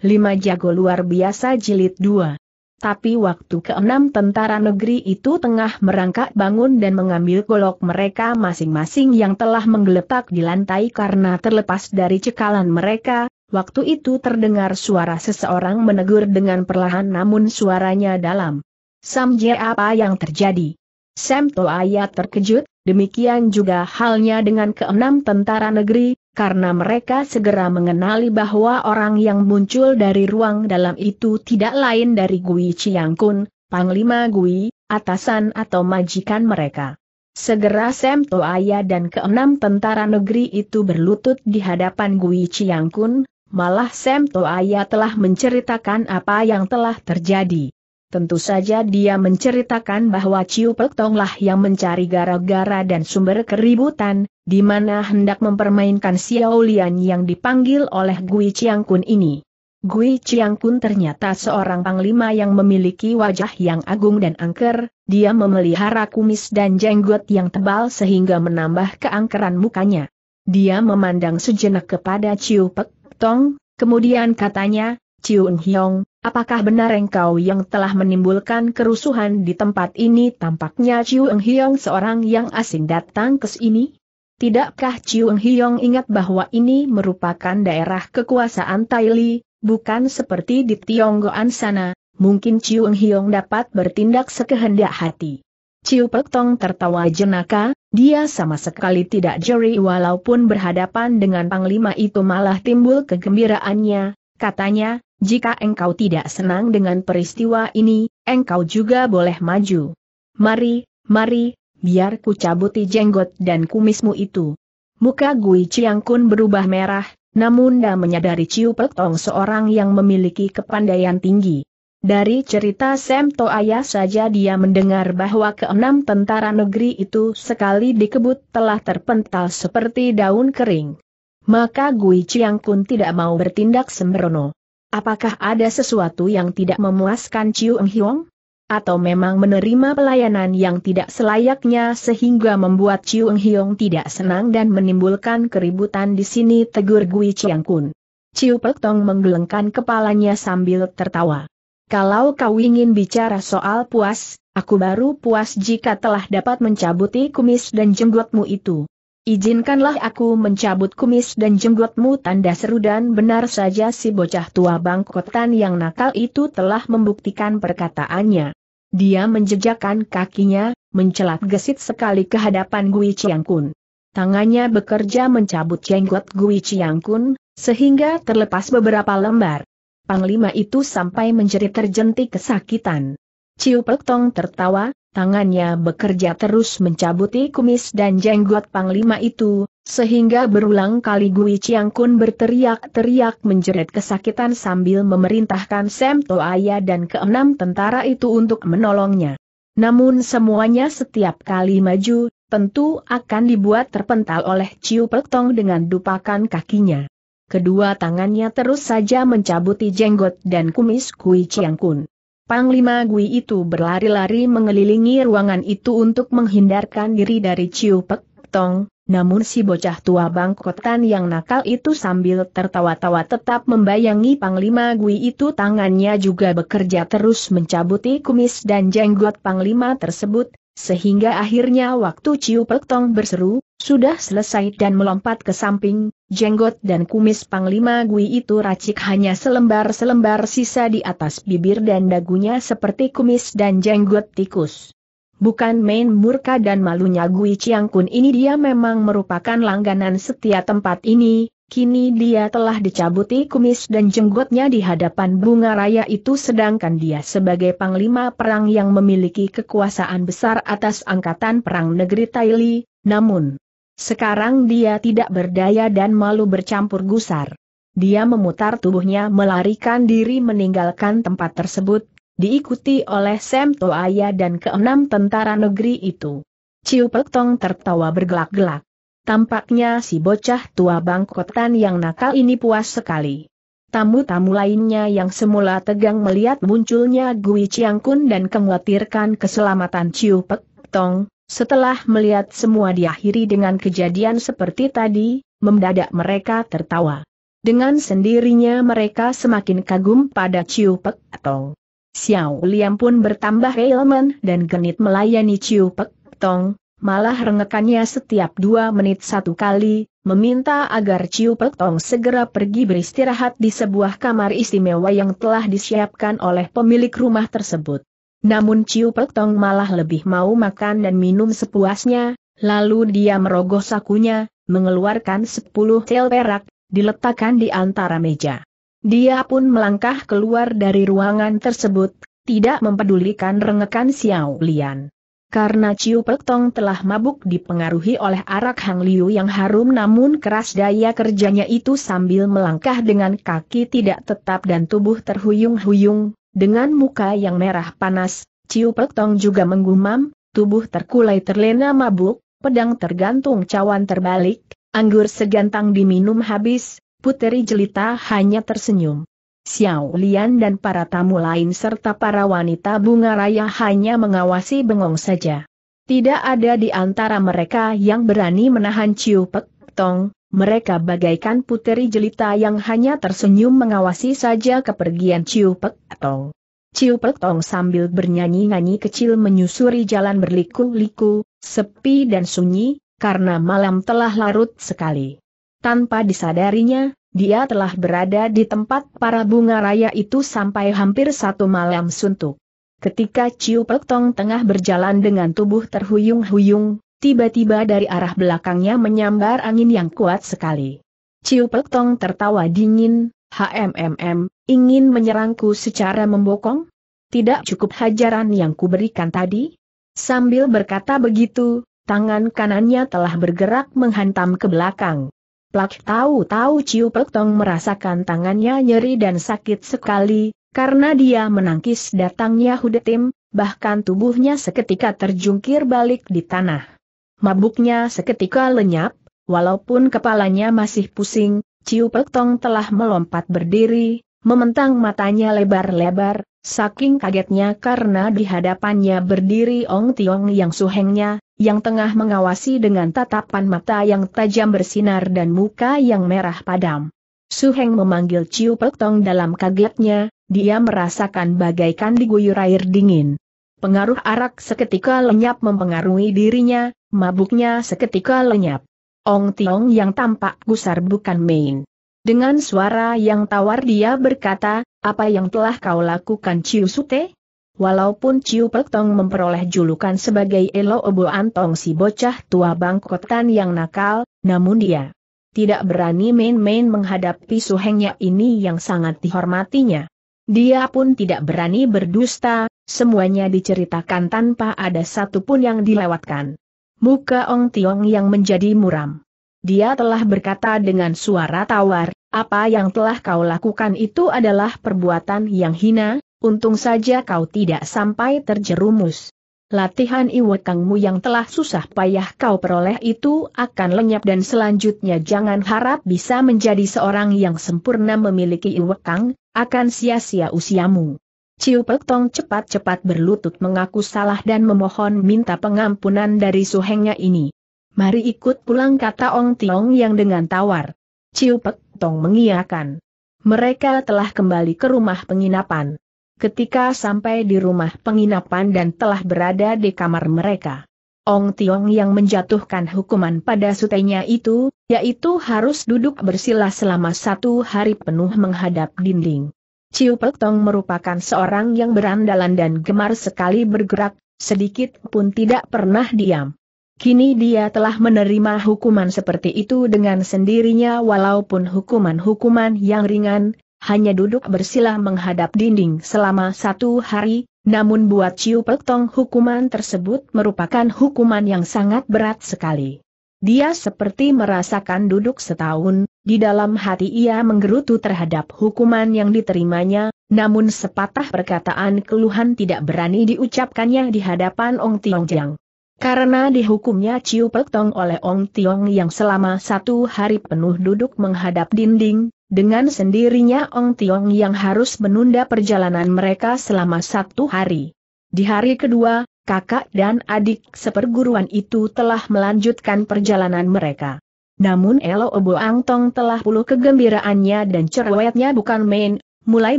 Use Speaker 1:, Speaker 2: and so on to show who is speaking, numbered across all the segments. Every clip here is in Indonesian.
Speaker 1: Lima jago luar biasa jilid 2. Tapi waktu keenam tentara negeri itu tengah merangkak bangun dan mengambil golok mereka masing-masing yang telah menggeletak di lantai karena terlepas dari cekalan mereka, waktu itu terdengar suara seseorang menegur dengan perlahan namun suaranya dalam. Samjir apa yang terjadi? Sam Toaya terkejut, demikian juga halnya dengan keenam tentara negeri, karena mereka segera mengenali bahwa orang yang muncul dari ruang dalam itu tidak lain dari Gui Chiangkun, Panglima Gui, atasan atau majikan mereka. Segera Sem Toaya dan keenam tentara negeri itu berlutut di hadapan Gui Chiangkun, malah Sem Toaya telah menceritakan apa yang telah terjadi. Tentu saja dia menceritakan bahwa Ciu Pek Tonglah yang mencari gara-gara dan sumber keributan, di mana hendak mempermainkan Xiao Lian yang dipanggil oleh Gui Chiangkun ini. Gui Chiangkun ternyata seorang panglima yang memiliki wajah yang agung dan angker, dia memelihara kumis dan jenggot yang tebal sehingga menambah keangkeran mukanya. Dia memandang sejenak kepada Ciu Pek Tong, kemudian katanya, Ciu Hyong, apakah benar engkau yang telah menimbulkan kerusuhan di tempat ini? Tampaknya Ciu Hiong seorang yang asing datang ke sini? Tidakkah Chiung Hiong ingat bahwa ini merupakan daerah kekuasaan Taili, bukan seperti di Tionggoan sana, mungkin Chiung Hiong dapat bertindak sekehendak hati. Ciu Pek Tong tertawa jenaka, dia sama sekali tidak jeri walaupun berhadapan dengan Panglima itu malah timbul kegembiraannya, katanya, jika engkau tidak senang dengan peristiwa ini, engkau juga boleh maju. Mari, mari, biar ku cabuti jenggot dan kumismu itu. Muka Gui Chiang Kun berubah merah, namun dia menyadari Ciu Pek seorang yang memiliki kepandaian tinggi. Dari cerita Sam To Ayah saja dia mendengar bahwa keenam tentara negeri itu sekali dikebut telah terpental seperti daun kering. Maka Gui Chiang Kun tidak mau bertindak sembrono. Apakah ada sesuatu yang tidak memuaskan Ciu Eng Hiong? atau memang menerima pelayanan yang tidak selayaknya sehingga membuat Chiung Hiong tidak senang dan menimbulkan keributan di sini tegur Gui Chiang Kun. Chiu Pek Tong menggelengkan kepalanya sambil tertawa. Kalau kau ingin bicara soal puas, aku baru puas jika telah dapat mencabuti kumis dan jenggotmu itu. Izinkanlah aku mencabut kumis dan jenggotmu tanda seru dan benar saja si bocah tua bangkotan yang nakal itu telah membuktikan perkataannya. Dia menjejakkan kakinya, mencelat gesit sekali ke hadapan Gui Chiangkun. Tangannya bekerja mencabut jenggot Gui Chiangkun, sehingga terlepas beberapa lembar. Panglima itu sampai menjerit terjentik kesakitan. Ciu Pek tertawa, tangannya bekerja terus mencabuti kumis dan jenggot panglima itu, sehingga berulang kali Gui Chiang Kun berteriak-teriak menjerit kesakitan sambil memerintahkan Sam Toaya dan keenam tentara itu untuk menolongnya. Namun semuanya setiap kali maju, tentu akan dibuat terpental oleh Ciu Tong dengan dupakan kakinya. Kedua tangannya terus saja mencabuti jenggot dan kumis Gui Chiang Kun. Panglima Gui itu berlari-lari mengelilingi ruangan itu untuk menghindarkan diri dari Ciu Pek Tong, namun si bocah tua bangkotan yang nakal itu sambil tertawa-tawa tetap membayangi Panglima Gui itu tangannya juga bekerja terus mencabuti kumis dan jenggot Panglima tersebut, sehingga akhirnya waktu Ciu Pektong berseru, sudah selesai dan melompat ke samping, jenggot dan kumis Panglima Gui itu racik hanya selembar-selembar sisa di atas bibir dan dagunya seperti kumis dan jenggot tikus. Bukan main murka dan malunya Gui Chiang Kun ini dia memang merupakan langganan setia tempat ini, kini dia telah dicabuti kumis dan jenggotnya di hadapan bunga raya itu sedangkan dia sebagai panglima perang yang memiliki kekuasaan besar atas angkatan perang negeri Taili, namun sekarang dia tidak berdaya dan malu bercampur gusar. Dia memutar tubuhnya melarikan diri meninggalkan tempat tersebut, diikuti oleh Sam Toaya dan keenam tentara negeri itu. Ciu Pek tertawa bergelak-gelak. Tampaknya si bocah tua bangkotan yang nakal ini puas sekali. Tamu-tamu lainnya yang semula tegang melihat munculnya Gui Chiang Kun dan mengkhawatirkan keselamatan Ciu Pek Tong, setelah melihat semua diakhiri dengan kejadian seperti tadi, mendadak mereka tertawa. Dengan sendirinya mereka semakin kagum pada Ciu Pek Tong. Xiao Liam pun bertambah elemen dan genit melayani Ciu Pek Tong, malah rengekannya setiap dua menit satu kali, meminta agar Ciu Pek Tong segera pergi beristirahat di sebuah kamar istimewa yang telah disiapkan oleh pemilik rumah tersebut. Namun Ciu Pek Tong malah lebih mau makan dan minum sepuasnya, lalu dia merogoh sakunya, mengeluarkan sepuluh tel perak, diletakkan di antara meja. Dia pun melangkah keluar dari ruangan tersebut, tidak mempedulikan rengekan Xiao Lian. Karena Ciu Pek Tong telah mabuk dipengaruhi oleh arak Hang Liu yang harum namun keras daya kerjanya itu sambil melangkah dengan kaki tidak tetap dan tubuh terhuyung-huyung, dengan muka yang merah panas, Ciu Pek Tong juga menggumam, tubuh terkulai terlena mabuk, pedang tergantung cawan terbalik, anggur segantang diminum habis, Puteri Jelita hanya tersenyum. Xiao Lian dan para tamu lain serta para wanita bunga raya hanya mengawasi bengong saja. Tidak ada di antara mereka yang berani menahan Ciu Pek Tong, mereka bagaikan puteri jelita yang hanya tersenyum mengawasi saja kepergian Ciu Pek Tong. Ciu Pek Tong sambil bernyanyi-nyanyi kecil menyusuri jalan berliku-liku, sepi dan sunyi, karena malam telah larut sekali. Tanpa disadarinya, dia telah berada di tempat para bunga raya itu sampai hampir satu malam suntuk. Ketika Ciu Pek Tong tengah berjalan dengan tubuh terhuyung-huyung, tiba-tiba dari arah belakangnya menyambar angin yang kuat sekali. Ciu Pek Tong tertawa dingin, HMMM, ingin menyerangku secara membokong? Tidak cukup hajaran yang kuberikan tadi? Sambil berkata begitu, tangan kanannya telah bergerak menghantam ke belakang. Plak tahu-tahu Ciu Pek Tong merasakan tangannya nyeri dan sakit sekali, karena dia menangkis datangnya Hudetim, bahkan tubuhnya seketika terjungkir balik di tanah. Mabuknya seketika lenyap, walaupun kepalanya masih pusing, Ciu Pek Tong telah melompat berdiri, mementang matanya lebar-lebar, saking kagetnya karena di hadapannya berdiri Ong Tiong yang suhengnya, yang tengah mengawasi dengan tatapan mata yang tajam bersinar dan muka yang merah padam. Su Heng memanggil Ciu Pek Tong dalam kagetnya, dia merasakan bagaikan diguyur air dingin. Pengaruh arak seketika lenyap mempengaruhi dirinya, mabuknya seketika lenyap. Ong Tiong yang tampak gusar bukan main. Dengan suara yang tawar dia berkata, apa yang telah kau lakukan Ciu Sute? Walaupun Ciu Pek Tong memperoleh julukan sebagai Elo Obo Antong si bocah tua bangkotan yang nakal, namun dia tidak berani main-main menghadapi suhengnya ini yang sangat dihormatinya. Dia pun tidak berani berdusta, semuanya diceritakan tanpa ada satupun yang dilewatkan. Muka Ong Tiong yang menjadi muram. Dia telah berkata dengan suara tawar, apa yang telah kau lakukan itu adalah perbuatan yang hina, Untung saja kau tidak sampai terjerumus. Latihan iwekangmu yang telah susah payah kau peroleh itu akan lenyap dan selanjutnya jangan harap bisa menjadi seorang yang sempurna memiliki iwekang, akan sia-sia usiamu. Ciu Pek cepat-cepat berlutut mengaku salah dan memohon minta pengampunan dari suhengnya ini. Mari ikut pulang kata Ong Tiong yang dengan tawar. Ciu Pek Tong mengiakan. Mereka telah kembali ke rumah penginapan ketika sampai di rumah penginapan dan telah berada di kamar mereka. Ong Tiong yang menjatuhkan hukuman pada sutenya itu, yaitu harus duduk bersila selama satu hari penuh menghadap dinding. Ciu Pek Tong merupakan seorang yang berandalan dan gemar sekali bergerak, sedikit pun tidak pernah diam. Kini dia telah menerima hukuman seperti itu dengan sendirinya walaupun hukuman-hukuman yang ringan, hanya duduk bersilah menghadap dinding selama satu hari, namun buat Ciu Pek hukuman tersebut merupakan hukuman yang sangat berat sekali. Dia seperti merasakan duduk setahun, di dalam hati ia menggerutu terhadap hukuman yang diterimanya, namun sepatah perkataan keluhan tidak berani diucapkannya di hadapan Ong Tiong Jiang. Karena dihukumnya Ciu Pek oleh Ong Tiong yang selama satu hari penuh duduk menghadap dinding, dengan sendirinya Ong Tiong yang harus menunda perjalanan mereka selama satu hari. Di hari kedua, kakak dan adik seperguruan itu telah melanjutkan perjalanan mereka. Namun Elo Obo Ang Tong telah puluh kegembiraannya dan cerewetnya bukan main, mulai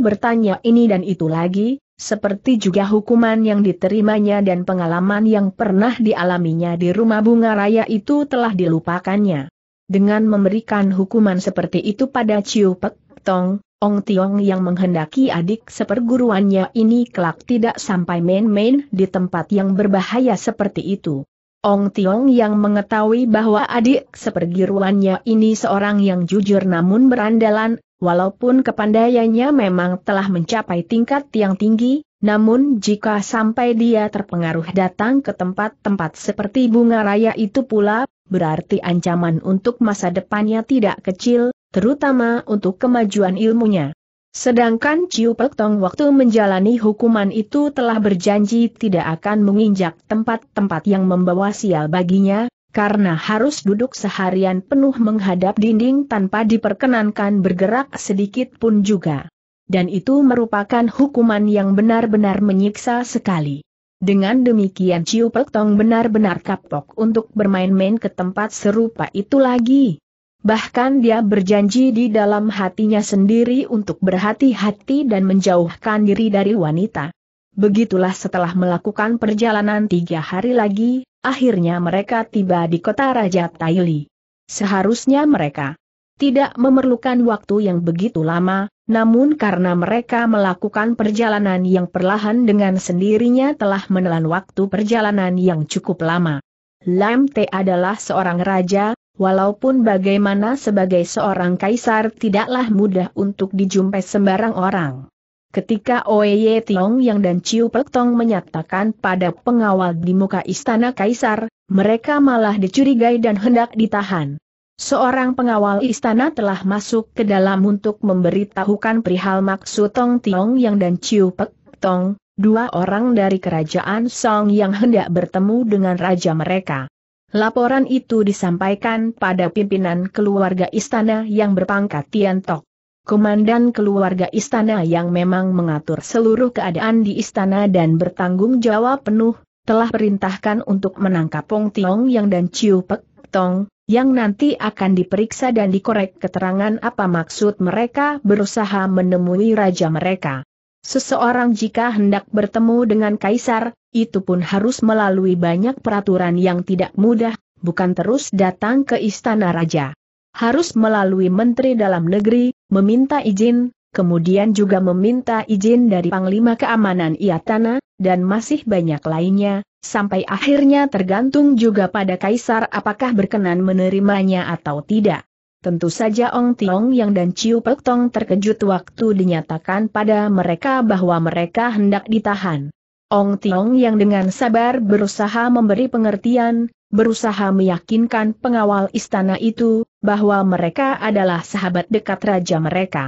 Speaker 1: bertanya ini dan itu lagi, seperti juga hukuman yang diterimanya dan pengalaman yang pernah dialaminya di rumah bunga raya itu telah dilupakannya dengan memberikan hukuman seperti itu pada Chiu Pek Tong, Ong Tiong yang menghendaki adik seperguruannya ini kelak tidak sampai main-main di tempat yang berbahaya seperti itu. Ong Tiong yang mengetahui bahwa adik seperguruannya ini seorang yang jujur namun berandalan, walaupun kepandaiannya memang telah mencapai tingkat yang tinggi, namun jika sampai dia terpengaruh datang ke tempat-tempat seperti bunga raya itu pula, berarti ancaman untuk masa depannya tidak kecil, terutama untuk kemajuan ilmunya. Sedangkan Ciu Pek Tong waktu menjalani hukuman itu telah berjanji tidak akan menginjak tempat-tempat yang membawa sial baginya, karena harus duduk seharian penuh menghadap dinding tanpa diperkenankan bergerak sedikit pun juga dan itu merupakan hukuman yang benar-benar menyiksa sekali. Dengan demikian Ciu Pek Tong benar-benar kapok untuk bermain-main ke tempat serupa itu lagi. Bahkan dia berjanji di dalam hatinya sendiri untuk berhati-hati dan menjauhkan diri dari wanita. Begitulah setelah melakukan perjalanan tiga hari lagi, akhirnya mereka tiba di kota Raja Taili. Seharusnya mereka tidak memerlukan waktu yang begitu lama, namun karena mereka melakukan perjalanan yang perlahan dengan sendirinya telah menelan waktu perjalanan yang cukup lama. Lam Te adalah seorang raja, walaupun bagaimana sebagai seorang kaisar tidaklah mudah untuk dijumpai sembarang orang. Ketika Oye Tiong Yang dan Chiu Pek Tong menyatakan pada pengawal di muka istana kaisar, mereka malah dicurigai dan hendak ditahan. Seorang pengawal istana telah masuk ke dalam untuk memberitahukan perihal maksud Tong Tiong Yang dan Chiu Pek Tong, dua orang dari kerajaan Song yang hendak bertemu dengan raja mereka. Laporan itu disampaikan pada pimpinan keluarga istana yang berpangkat Tian Tok. Komandan keluarga istana yang memang mengatur seluruh keadaan di istana dan bertanggung jawab penuh, telah perintahkan untuk menangkap Pong Tiong Yang dan Chiu Pek Tong, yang nanti akan diperiksa dan dikorek keterangan apa maksud mereka berusaha menemui raja mereka. Seseorang jika hendak bertemu dengan kaisar, itu pun harus melalui banyak peraturan yang tidak mudah, bukan terus datang ke istana raja. Harus melalui menteri dalam negeri, meminta izin, kemudian juga meminta izin dari panglima keamanan Iatana, dan masih banyak lainnya, sampai akhirnya tergantung juga pada kaisar apakah berkenan menerimanya atau tidak. Tentu saja Ong Tiong Yang dan Ciu Pek Tong terkejut waktu dinyatakan pada mereka bahwa mereka hendak ditahan. Ong Tiong Yang dengan sabar berusaha memberi pengertian, berusaha meyakinkan pengawal istana itu, bahwa mereka adalah sahabat dekat raja mereka.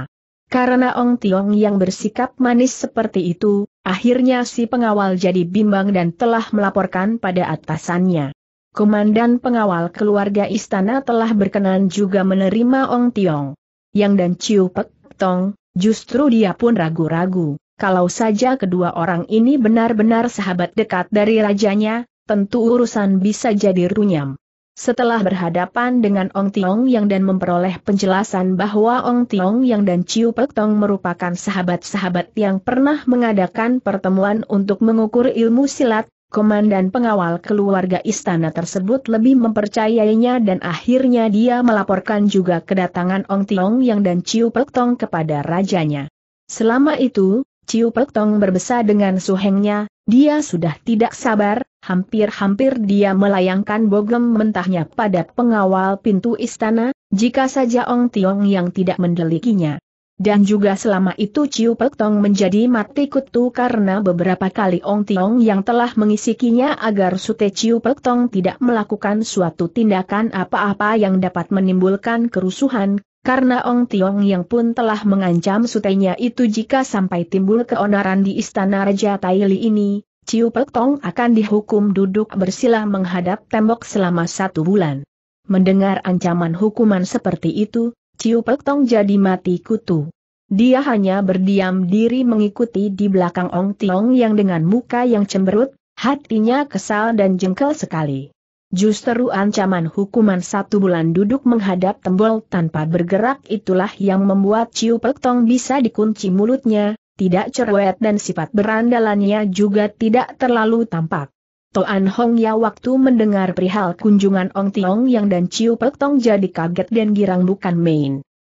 Speaker 1: Karena Ong Tiong Yang bersikap manis seperti itu, Akhirnya si pengawal jadi bimbang dan telah melaporkan pada atasannya. Komandan pengawal keluarga istana telah berkenan juga menerima Ong Tiong. Yang dan Ciu Pek Tong, justru dia pun ragu-ragu. Kalau saja kedua orang ini benar-benar sahabat dekat dari rajanya, tentu urusan bisa jadi runyam. Setelah berhadapan dengan Ong Tiong Yang dan memperoleh penjelasan bahwa Ong Tiong Yang dan Chiu Pek Tong merupakan sahabat-sahabat yang pernah mengadakan pertemuan untuk mengukur ilmu silat, komandan pengawal keluarga istana tersebut lebih mempercayainya dan akhirnya dia melaporkan juga kedatangan Ong Tiong Yang dan Chiu Pek Tong kepada rajanya. Selama itu, Chiu Pek Tong berbesar dengan suhengnya, dia sudah tidak sabar, hampir-hampir dia melayangkan bogem mentahnya pada pengawal pintu istana, jika saja Ong Tiong yang tidak mendelikinya. Dan juga selama itu Ciu Pek Tong menjadi mati kutu karena beberapa kali Ong Tiong yang telah mengisikinya agar Sute Ciu Pek Tong tidak melakukan suatu tindakan apa-apa yang dapat menimbulkan kerusuhan, karena Ong Tiong yang pun telah mengancam sutenya itu jika sampai timbul keonaran di istana Raja Taili ini, Ciu Pek Tong akan dihukum duduk bersila menghadap tembok selama satu bulan. Mendengar ancaman hukuman seperti itu, Ciu Pek Tong jadi mati kutu. Dia hanya berdiam diri mengikuti di belakang Ong Tiong yang dengan muka yang cemberut, hatinya kesal dan jengkel sekali. Justru ancaman hukuman satu bulan duduk menghadap tembol tanpa bergerak itulah yang membuat Ciu Petong bisa dikunci mulutnya, tidak cerewet dan sifat berandalannya juga tidak terlalu tampak. Toan Hong Ya waktu mendengar perihal kunjungan Ong Tiong Yang dan Ciu Pek jadi kaget dan girang bukan main.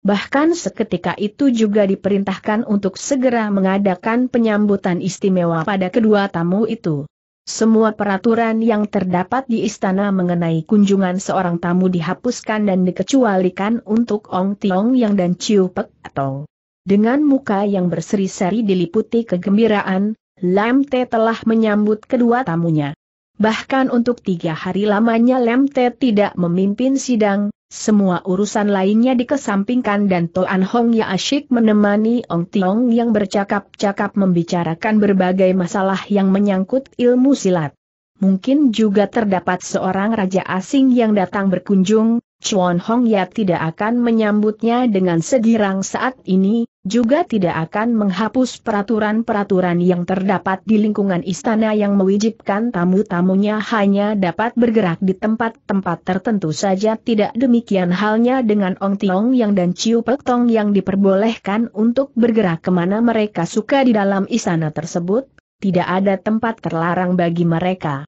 Speaker 1: Bahkan seketika itu juga diperintahkan untuk segera mengadakan penyambutan istimewa pada kedua tamu itu. Semua peraturan yang terdapat di istana mengenai kunjungan seorang tamu dihapuskan dan dikecualikan untuk Ong Tiong Yang dan Chiu Pek atau. Dengan muka yang berseri-seri diliputi kegembiraan, Lam Te telah menyambut kedua tamunya. Bahkan untuk tiga hari lamanya Lam Te tidak memimpin sidang, semua urusan lainnya dikesampingkan dan Toan Hong Ya asyik menemani Ong Tiong yang bercakap-cakap membicarakan berbagai masalah yang menyangkut ilmu silat. Mungkin juga terdapat seorang raja asing yang datang berkunjung, Chuan Hong Yat tidak akan menyambutnya dengan segirang saat ini, juga tidak akan menghapus peraturan-peraturan yang terdapat di lingkungan istana yang mewajibkan tamu-tamunya hanya dapat bergerak di tempat-tempat tertentu saja tidak demikian halnya dengan Ong Tiong Yang dan Chiu Pek Tong yang diperbolehkan untuk bergerak kemana mereka suka di dalam istana tersebut, tidak ada tempat terlarang bagi mereka.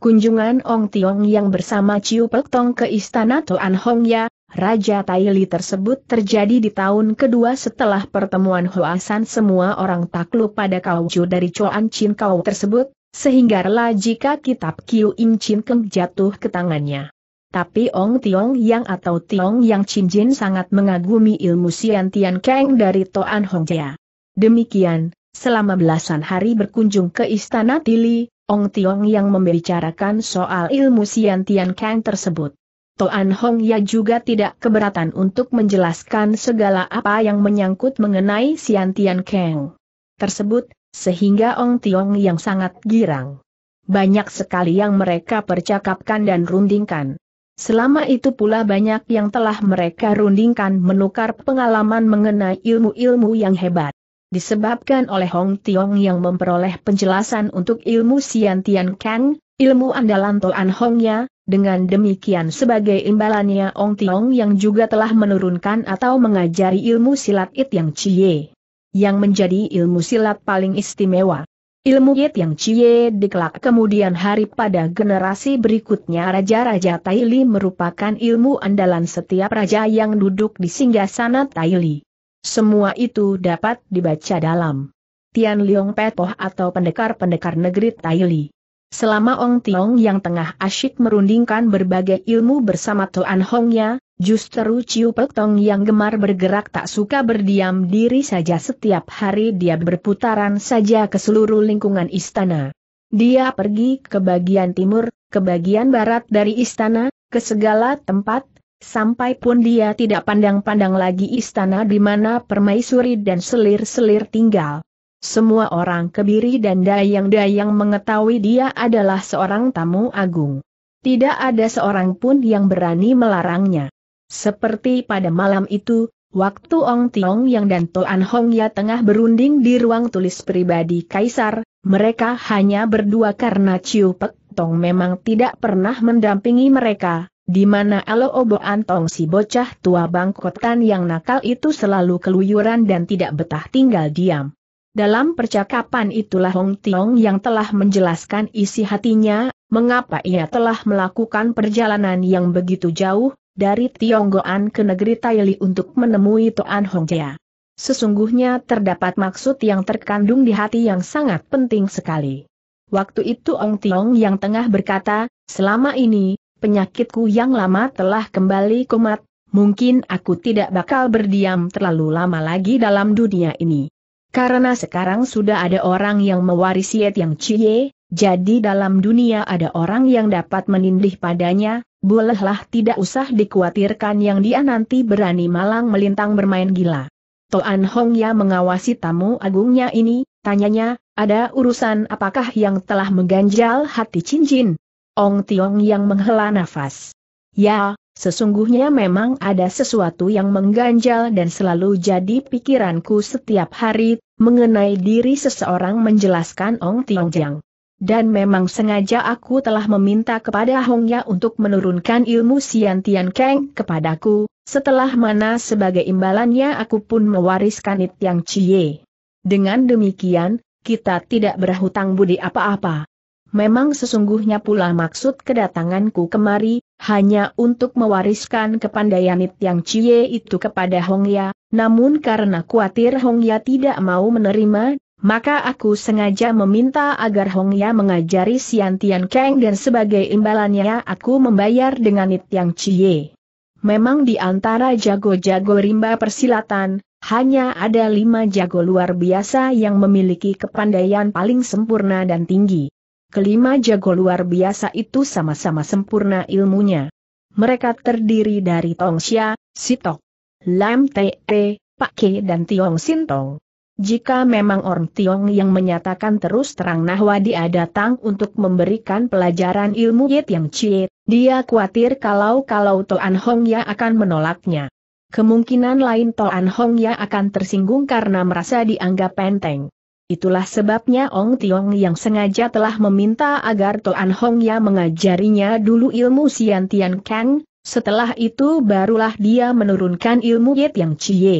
Speaker 1: Kunjungan Ong Tiong yang bersama Chiu Pek Tong ke istana Toan Hong Ya, Raja Li tersebut terjadi di tahun kedua setelah pertemuan Hoasan semua orang takluk pada kauju dari Choan Chin Kau tersebut, sehingga rela jika kitab Kiu Im Chin Keng jatuh ke tangannya. Tapi Ong Tiong Yang atau Tiong Yang Chin Jin sangat mengagumi ilmu Sian Tian Kang dari Toan Hong Ya. Demikian, selama belasan hari berkunjung ke istana Tili, Ong Tiong yang membicarakan soal ilmu Sian Tian Kang tersebut. Toan Hong Ya juga tidak keberatan untuk menjelaskan segala apa yang menyangkut mengenai Sian Tian Kang tersebut, sehingga Ong Tiong yang sangat girang. Banyak sekali yang mereka percakapkan dan rundingkan. Selama itu pula banyak yang telah mereka rundingkan menukar pengalaman mengenai ilmu-ilmu yang hebat disebabkan oleh Hong Tiong yang memperoleh penjelasan untuk ilmu sian Tian Kang, ilmu andalan Toan Hongnya, dengan demikian sebagai imbalannya Hong Tiong yang juga telah menurunkan atau mengajari ilmu silat It Yang Cie, yang menjadi ilmu silat paling istimewa. Ilmu It Yang Cie dikelak kemudian hari pada generasi berikutnya Raja-Raja Taili merupakan ilmu andalan setiap raja yang duduk di singgasana Taili. Semua itu dapat dibaca dalam Tian Liong Petoh atau pendekar-pendekar negeri Taili. Selama Ong Tiong yang tengah asyik merundingkan berbagai ilmu bersama Tuan Hongnya, justru Ciu Pek Tong yang gemar bergerak tak suka berdiam diri saja setiap hari dia berputaran saja ke seluruh lingkungan istana. Dia pergi ke bagian timur, ke bagian barat dari istana, ke segala tempat, Sampai pun dia tidak pandang-pandang lagi istana di mana permaisuri dan selir-selir tinggal. Semua orang kebiri dan dayang-dayang mengetahui dia adalah seorang tamu agung. Tidak ada seorang pun yang berani melarangnya. Seperti pada malam itu, waktu Ong Tiong Yang dan Toan Hong Ya tengah berunding di ruang tulis pribadi Kaisar, mereka hanya berdua karena Ciu Pek Tong memang tidak pernah mendampingi mereka, di mana Elo Obo Antong si bocah tua bangkotan yang nakal itu selalu keluyuran dan tidak betah tinggal diam. Dalam percakapan itulah Hong Tiong yang telah menjelaskan isi hatinya, mengapa ia telah melakukan perjalanan yang begitu jauh, dari Tionggoan ke negeri Taili untuk menemui Toan Hong Jia. Sesungguhnya terdapat maksud yang terkandung di hati yang sangat penting sekali. Waktu itu Ong Tiong yang tengah berkata, selama ini, penyakitku yang lama telah kembali kumat, mungkin aku tidak bakal berdiam terlalu lama lagi dalam dunia ini. Karena sekarang sudah ada orang yang mewarisi Et Yang Cie, jadi dalam dunia ada orang yang dapat menindih padanya, bolehlah tidak usah dikhawatirkan yang dia nanti berani malang melintang bermain gila. Toan Hong Ya mengawasi tamu agungnya ini, tanyanya, ada urusan apakah yang telah mengganjal hati cincin, Ong Tiong yang menghela nafas. Ya, sesungguhnya memang ada sesuatu yang mengganjal dan selalu jadi pikiranku setiap hari, mengenai diri seseorang menjelaskan Ong Tiong Jiang. Dan memang sengaja aku telah meminta kepada Hongya untuk menurunkan ilmu Sian Tian Keng kepadaku, setelah mana sebagai imbalannya aku pun mewariskan It Yang Chie. Dengan demikian, kita tidak berhutang budi apa-apa memang sesungguhnya pula maksud kedatanganku kemari, hanya untuk mewariskan kepandaian yang Cie itu kepada Hongya, namun karena khawatir Hongya tidak mau menerima, maka aku sengaja meminta agar Hongya mengajari Sian Tian Kang dan sebagai imbalannya aku membayar dengan it Yang Cie. Memang di antara jago-jago rimba persilatan, hanya ada lima jago luar biasa yang memiliki kepandaian paling sempurna dan tinggi kelima jago luar biasa itu sama-sama sempurna ilmunya. Mereka terdiri dari Tong Xia, Sitok, Lam Te, Te Pak Ke dan Tiong Sintong. Jika memang Orang Tiong yang menyatakan terus terang Nahwadi dia datang untuk memberikan pelajaran ilmu Yit Yang Cie, dia khawatir kalau-kalau Toan Hong Ya akan menolaknya. Kemungkinan lain Toan Hong Ya akan tersinggung karena merasa dianggap penting. Itulah sebabnya Ong Tiong yang sengaja telah meminta agar Toan Hong Ya mengajarinya dulu ilmu Sian Tian Kang, setelah itu barulah dia menurunkan ilmu Yit Yang Chie.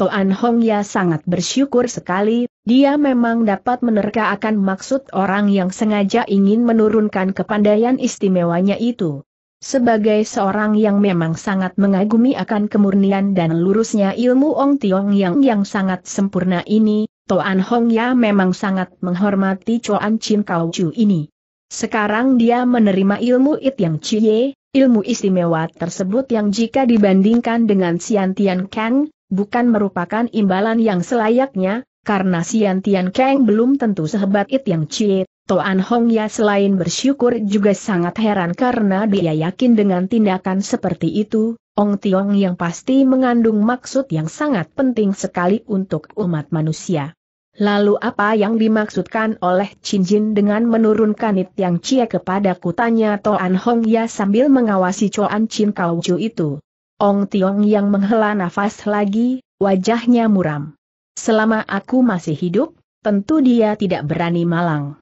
Speaker 1: Toan Hong Ya sangat bersyukur sekali, dia memang dapat menerka akan maksud orang yang sengaja ingin menurunkan kepandaian istimewanya itu. Sebagai seorang yang memang sangat mengagumi akan kemurnian dan lurusnya ilmu Ong Tiong Yang yang sangat sempurna ini, Toan Hong Ya memang sangat menghormati Choan Chin Kau Chu ini. Sekarang dia menerima ilmu It Yang Cie, ilmu istimewa tersebut yang jika dibandingkan dengan Siantian Tian Kang, bukan merupakan imbalan yang selayaknya, karena Siantian Tian Kang belum tentu sehebat It Yang Cie, Toan Hong Ya selain bersyukur juga sangat heran karena dia yakin dengan tindakan seperti itu, Ong Tiong yang pasti mengandung maksud yang sangat penting sekali untuk umat manusia. Lalu apa yang dimaksudkan oleh Chin Jin dengan menurunkan It Yang Cie kepada Kutanya Toan Hong Ya sambil mengawasi Choan Chin Kau itu. Ong Tiong yang menghela nafas lagi, wajahnya muram. Selama aku masih hidup, tentu dia tidak berani malang.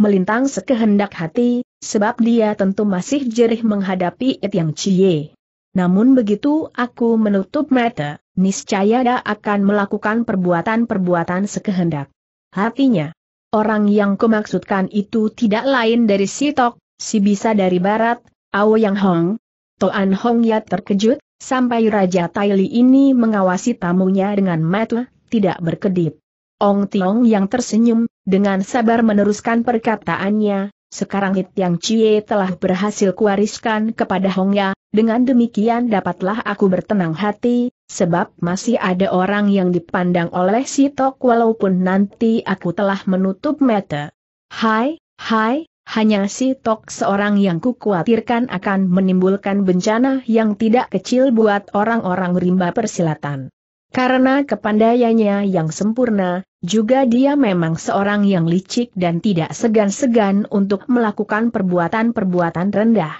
Speaker 1: Melintang sekehendak hati, sebab dia tentu masih jerih menghadapi It Yang Cie. Namun begitu aku menutup mata, niscaya dia akan melakukan perbuatan-perbuatan sekehendak. Hatinya, orang yang kumaksudkan itu tidak lain dari si Tok, si bisa dari barat, Ao Yang Hong. Toan Hong Ya terkejut, sampai Raja Li ini mengawasi tamunya dengan mata, tidak berkedip. Ong Tiong yang tersenyum, dengan sabar meneruskan perkataannya, sekarang Hit Yang Chie telah berhasil kuwariskan kepada Hongya, dengan demikian dapatlah aku bertenang hati, sebab masih ada orang yang dipandang oleh si Tok walaupun nanti aku telah menutup mata. Hai, hai, hanya si Tok seorang yang kukhawatirkan akan menimbulkan bencana yang tidak kecil buat orang-orang rimba persilatan. Karena kepandaiannya yang sempurna, juga dia memang seorang yang licik dan tidak segan-segan untuk melakukan perbuatan-perbuatan rendah.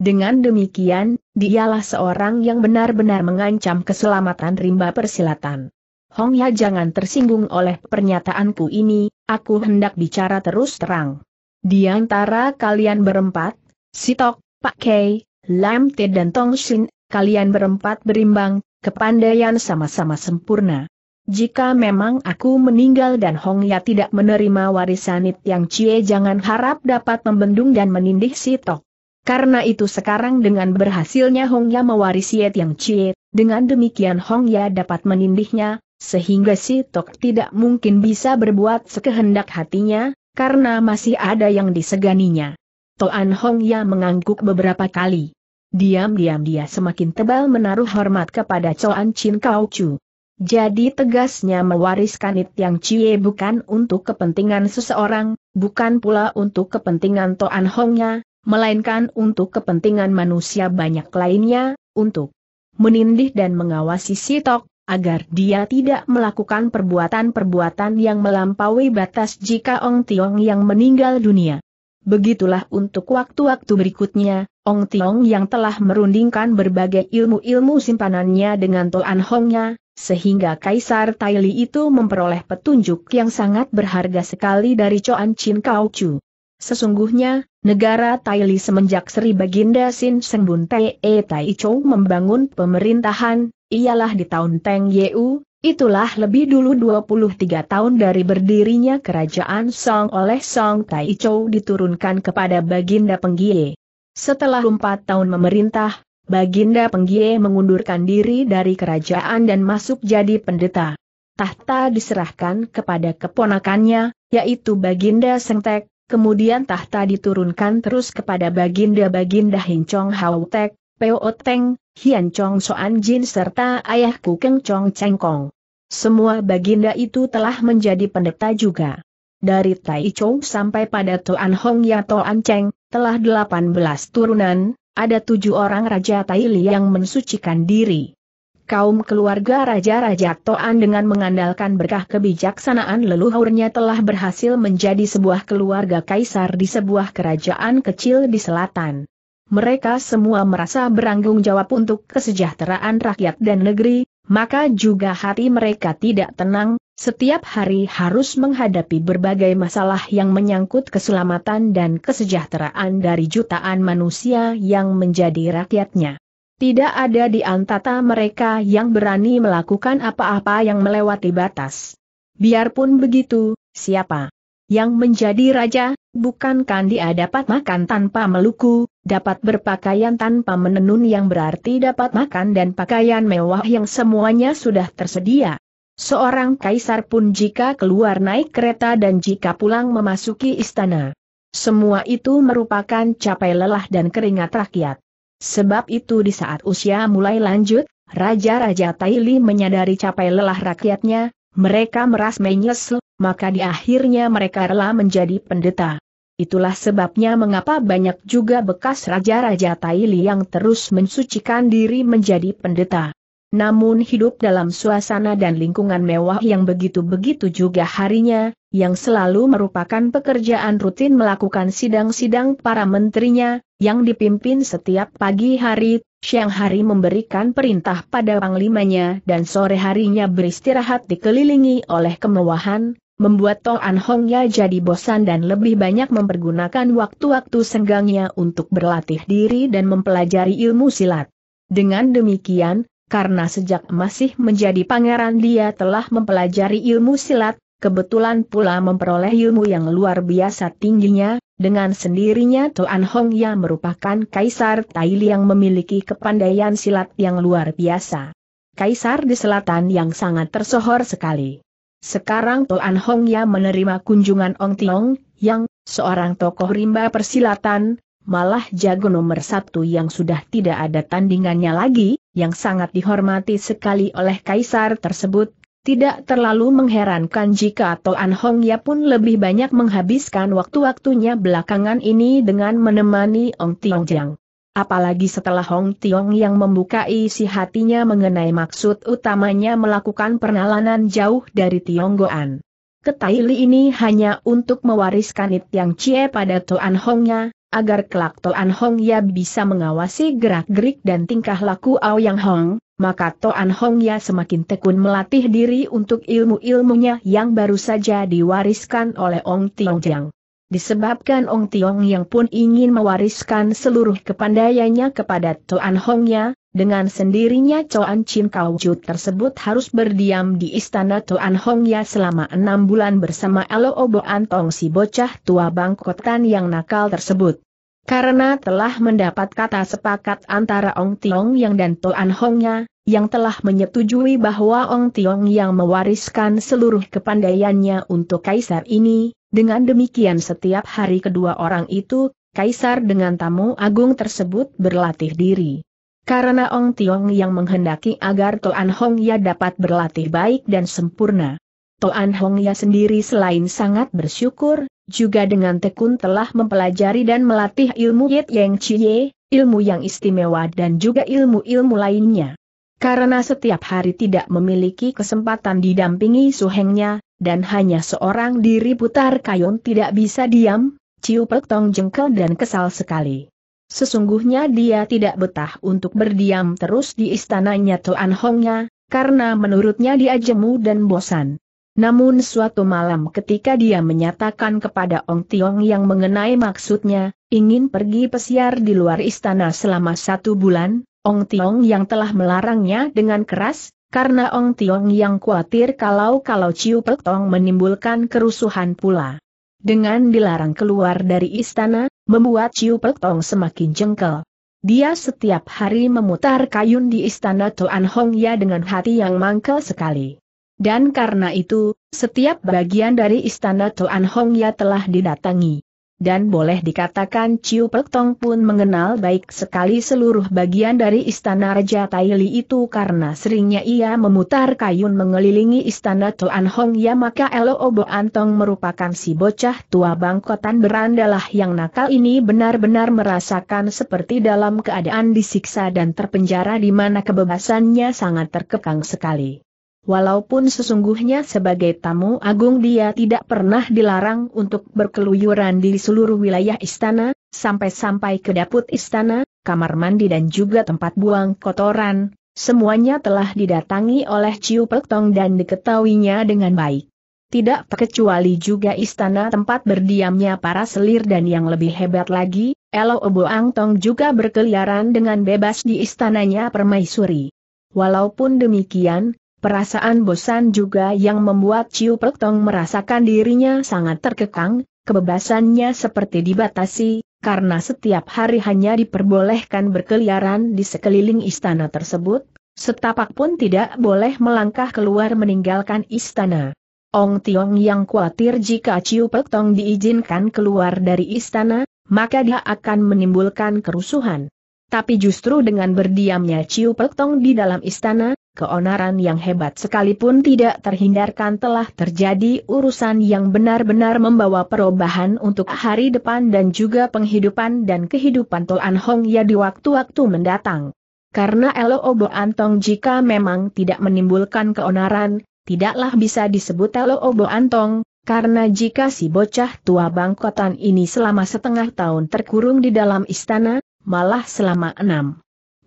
Speaker 1: Dengan demikian, dialah seorang yang benar-benar mengancam keselamatan rimba persilatan. Hong Ya jangan tersinggung oleh pernyataanku ini, aku hendak bicara terus terang. Di antara kalian berempat, Sitok, Pak Kei, Lam Te dan Tong Shin, kalian berempat berimbang, kepandaian sama-sama sempurna. Jika memang aku meninggal dan Hong Ya tidak menerima warisan It Yang Cie jangan harap dapat membendung dan menindih si Tok. Karena itu sekarang dengan berhasilnya Hong Ya mewarisi It Yang Cie, dengan demikian Hong Ya dapat menindihnya, sehingga si Tok tidak mungkin bisa berbuat sekehendak hatinya, karena masih ada yang diseganinya. Toan Hong Ya mengangguk beberapa kali. Diam-diam dia semakin tebal menaruh hormat kepada Coan Chin Kau Chu. Jadi tegasnya mewariskan It Yang Cie bukan untuk kepentingan seseorang, bukan pula untuk kepentingan Toan Hongnya, melainkan untuk kepentingan manusia banyak lainnya, untuk menindih dan mengawasi Sitok, agar dia tidak melakukan perbuatan-perbuatan yang melampaui batas jika Ong Tiong yang meninggal dunia. Begitulah untuk waktu-waktu berikutnya, Ong Tiong yang telah merundingkan berbagai ilmu-ilmu simpanannya dengan Toan Hongnya, sehingga Kaisar Taili itu memperoleh petunjuk yang sangat berharga sekali dari Choan Chin Kau Chu. Sesungguhnya, negara Taili semenjak Sri Baginda Sin Sengbun Te e Tai Chou membangun pemerintahan, ialah di tahun Teng Yeu, itulah lebih dulu 23 tahun dari berdirinya kerajaan Song oleh Song Tai Chou diturunkan kepada Baginda Penggie. Setelah empat tahun memerintah, Baginda Penggie mengundurkan diri dari kerajaan dan masuk jadi pendeta. Tahta diserahkan kepada keponakannya, yaitu Baginda Sengtek, kemudian tahta diturunkan terus kepada Baginda Baginda Hincong Hautek, Oteng, Hian Chong Soan Jin serta ayahku Keng Chong Cheng Kong. Semua Baginda itu telah menjadi pendeta juga. Dari Tai Chou sampai pada Toan Hong Ya Toan Cheng, telah 18 turunan, ada tujuh orang Raja Taili yang mensucikan diri. Kaum keluarga Raja-Raja Toan dengan mengandalkan berkah kebijaksanaan leluhurnya telah berhasil menjadi sebuah keluarga kaisar di sebuah kerajaan kecil di selatan. Mereka semua merasa beranggung jawab untuk kesejahteraan rakyat dan negeri, maka juga hati mereka tidak tenang, setiap hari harus menghadapi berbagai masalah yang menyangkut keselamatan dan kesejahteraan dari jutaan manusia yang menjadi rakyatnya. Tidak ada di antara mereka yang berani melakukan apa-apa yang melewati batas. Biarpun begitu, siapa yang menjadi raja, bukankah dia dapat makan tanpa meluku, dapat berpakaian tanpa menenun yang berarti dapat makan dan pakaian mewah yang semuanya sudah tersedia. Seorang kaisar pun jika keluar naik kereta dan jika pulang memasuki istana. Semua itu merupakan capai lelah dan keringat rakyat. Sebab itu di saat usia mulai lanjut, Raja-Raja Taili menyadari capai lelah rakyatnya, mereka meras menyesel, maka di akhirnya mereka rela menjadi pendeta. Itulah sebabnya mengapa banyak juga bekas Raja-Raja Taili yang terus mensucikan diri menjadi pendeta. Namun hidup dalam suasana dan lingkungan mewah yang begitu-begitu juga harinya, yang selalu merupakan pekerjaan rutin melakukan sidang-sidang para menterinya, yang dipimpin setiap pagi hari, siang hari memberikan perintah pada panglimanya dan sore harinya beristirahat dikelilingi oleh kemewahan, membuat Tong An Hongnya jadi bosan dan lebih banyak mempergunakan waktu-waktu senggangnya untuk berlatih diri dan mempelajari ilmu silat. Dengan demikian, karena sejak masih menjadi pangeran dia telah mempelajari ilmu silat, kebetulan pula memperoleh ilmu yang luar biasa tingginya, dengan sendirinya Tuan Hong yang merupakan Kaisar Taili yang memiliki kepandaian silat yang luar biasa. Kaisar di selatan yang sangat tersohor sekali. Sekarang Tuan Hong Ya menerima kunjungan Ong Tiong, yang, seorang tokoh rimba persilatan, malah jago nomor satu yang sudah tidak ada tandingannya lagi, yang sangat dihormati sekali oleh kaisar tersebut, tidak terlalu mengherankan jika Toan Hong Ya pun lebih banyak menghabiskan waktu-waktunya belakangan ini dengan menemani Ong Tiong Jiang. Apalagi setelah Hong Tiong yang membuka isi hatinya mengenai maksud utamanya melakukan perjalanan jauh dari Tionggoan. Ke ini hanya untuk mewariskan It Yang Cie pada Toan Hongnya, agar kelak Toan Hong Ya bisa mengawasi gerak-gerik dan tingkah laku Aoyang Hong, maka Toan Hong Ya semakin tekun melatih diri untuk ilmu-ilmunya yang baru saja diwariskan oleh Ong Tiong Jiang. Disebabkan Ong Tiong yang pun ingin mewariskan seluruh kepandaiannya kepada Toan Hong Ya, dengan sendirinya Coan Chin Chu tersebut harus berdiam di istana Toan Hong Ya selama enam bulan bersama Elo Obo Antong si bocah tua bangkotan yang nakal tersebut. Karena telah mendapat kata sepakat antara Ong Tiong Yang dan Toan Ya, yang telah menyetujui bahwa Ong Tiong Yang mewariskan seluruh kepandaiannya untuk Kaisar ini, dengan demikian setiap hari kedua orang itu, Kaisar dengan tamu agung tersebut berlatih diri. Karena Ong Tiong yang menghendaki agar Toan Hong Ya dapat berlatih baik dan sempurna. Toan Hong Ya sendiri selain sangat bersyukur, juga dengan tekun telah mempelajari dan melatih ilmu Yit Yang cie, ilmu yang istimewa dan juga ilmu-ilmu lainnya. Karena setiap hari tidak memiliki kesempatan didampingi suhengnya, dan hanya seorang diri putar kayon tidak bisa diam, Ciu Pek Tong jengkel dan kesal sekali. Sesungguhnya dia tidak betah untuk berdiam terus di istananya Toan Hongnya, karena menurutnya dia jemu dan bosan. Namun suatu malam ketika dia menyatakan kepada Ong Tiong yang mengenai maksudnya, ingin pergi pesiar di luar istana selama satu bulan, Ong Tiong yang telah melarangnya dengan keras, karena Ong Tiong yang khawatir kalau-kalau Ciu Tong menimbulkan kerusuhan pula. Dengan dilarang keluar dari istana, membuat Ciu Petong semakin jengkel. Dia setiap hari memutar kayun di istana Toan Hong Ya dengan hati yang mangkel sekali. Dan karena itu, setiap bagian dari istana Toan Hong Ya telah didatangi dan boleh dikatakan Ciu Pek Tong pun mengenal baik sekali seluruh bagian dari istana Raja Taili itu karena seringnya ia memutar kayun mengelilingi istana Tuan Hong ya maka Elo Obo Antong merupakan si bocah tua bangkotan berandalah yang nakal ini benar-benar merasakan seperti dalam keadaan disiksa dan terpenjara di mana kebebasannya sangat terkekang sekali. Walaupun sesungguhnya sebagai tamu agung dia tidak pernah dilarang untuk berkeluyuran di seluruh wilayah istana, sampai-sampai ke dapur istana, kamar mandi dan juga tempat buang kotoran, semuanya telah didatangi oleh Ciu Tong dan diketahuinya dengan baik. Tidak terkecuali juga istana tempat berdiamnya para selir dan yang lebih hebat lagi, Elo Obo Angtong juga berkeliaran dengan bebas di istananya permaisuri. Walaupun demikian, Perasaan bosan juga yang membuat Ciu Pertong merasakan dirinya sangat terkekang, kebebasannya seperti dibatasi, karena setiap hari hanya diperbolehkan berkeliaran di sekeliling istana tersebut, setapak pun tidak boleh melangkah keluar meninggalkan istana. Ong Tiong yang khawatir jika Ciu Pertong diizinkan keluar dari istana, maka dia akan menimbulkan kerusuhan. Tapi justru dengan berdiamnya Ciu Pertong di dalam istana, keonaran yang hebat sekalipun tidak terhindarkan telah terjadi urusan yang benar-benar membawa perubahan untuk hari depan dan juga penghidupan dan kehidupan An Hong ya di waktu-waktu mendatang. Karena Elo Obo Antong jika memang tidak menimbulkan keonaran, tidaklah bisa disebut Elo Obo Antong, karena jika si bocah tua bangkotan ini selama setengah tahun terkurung di dalam istana, malah selama enam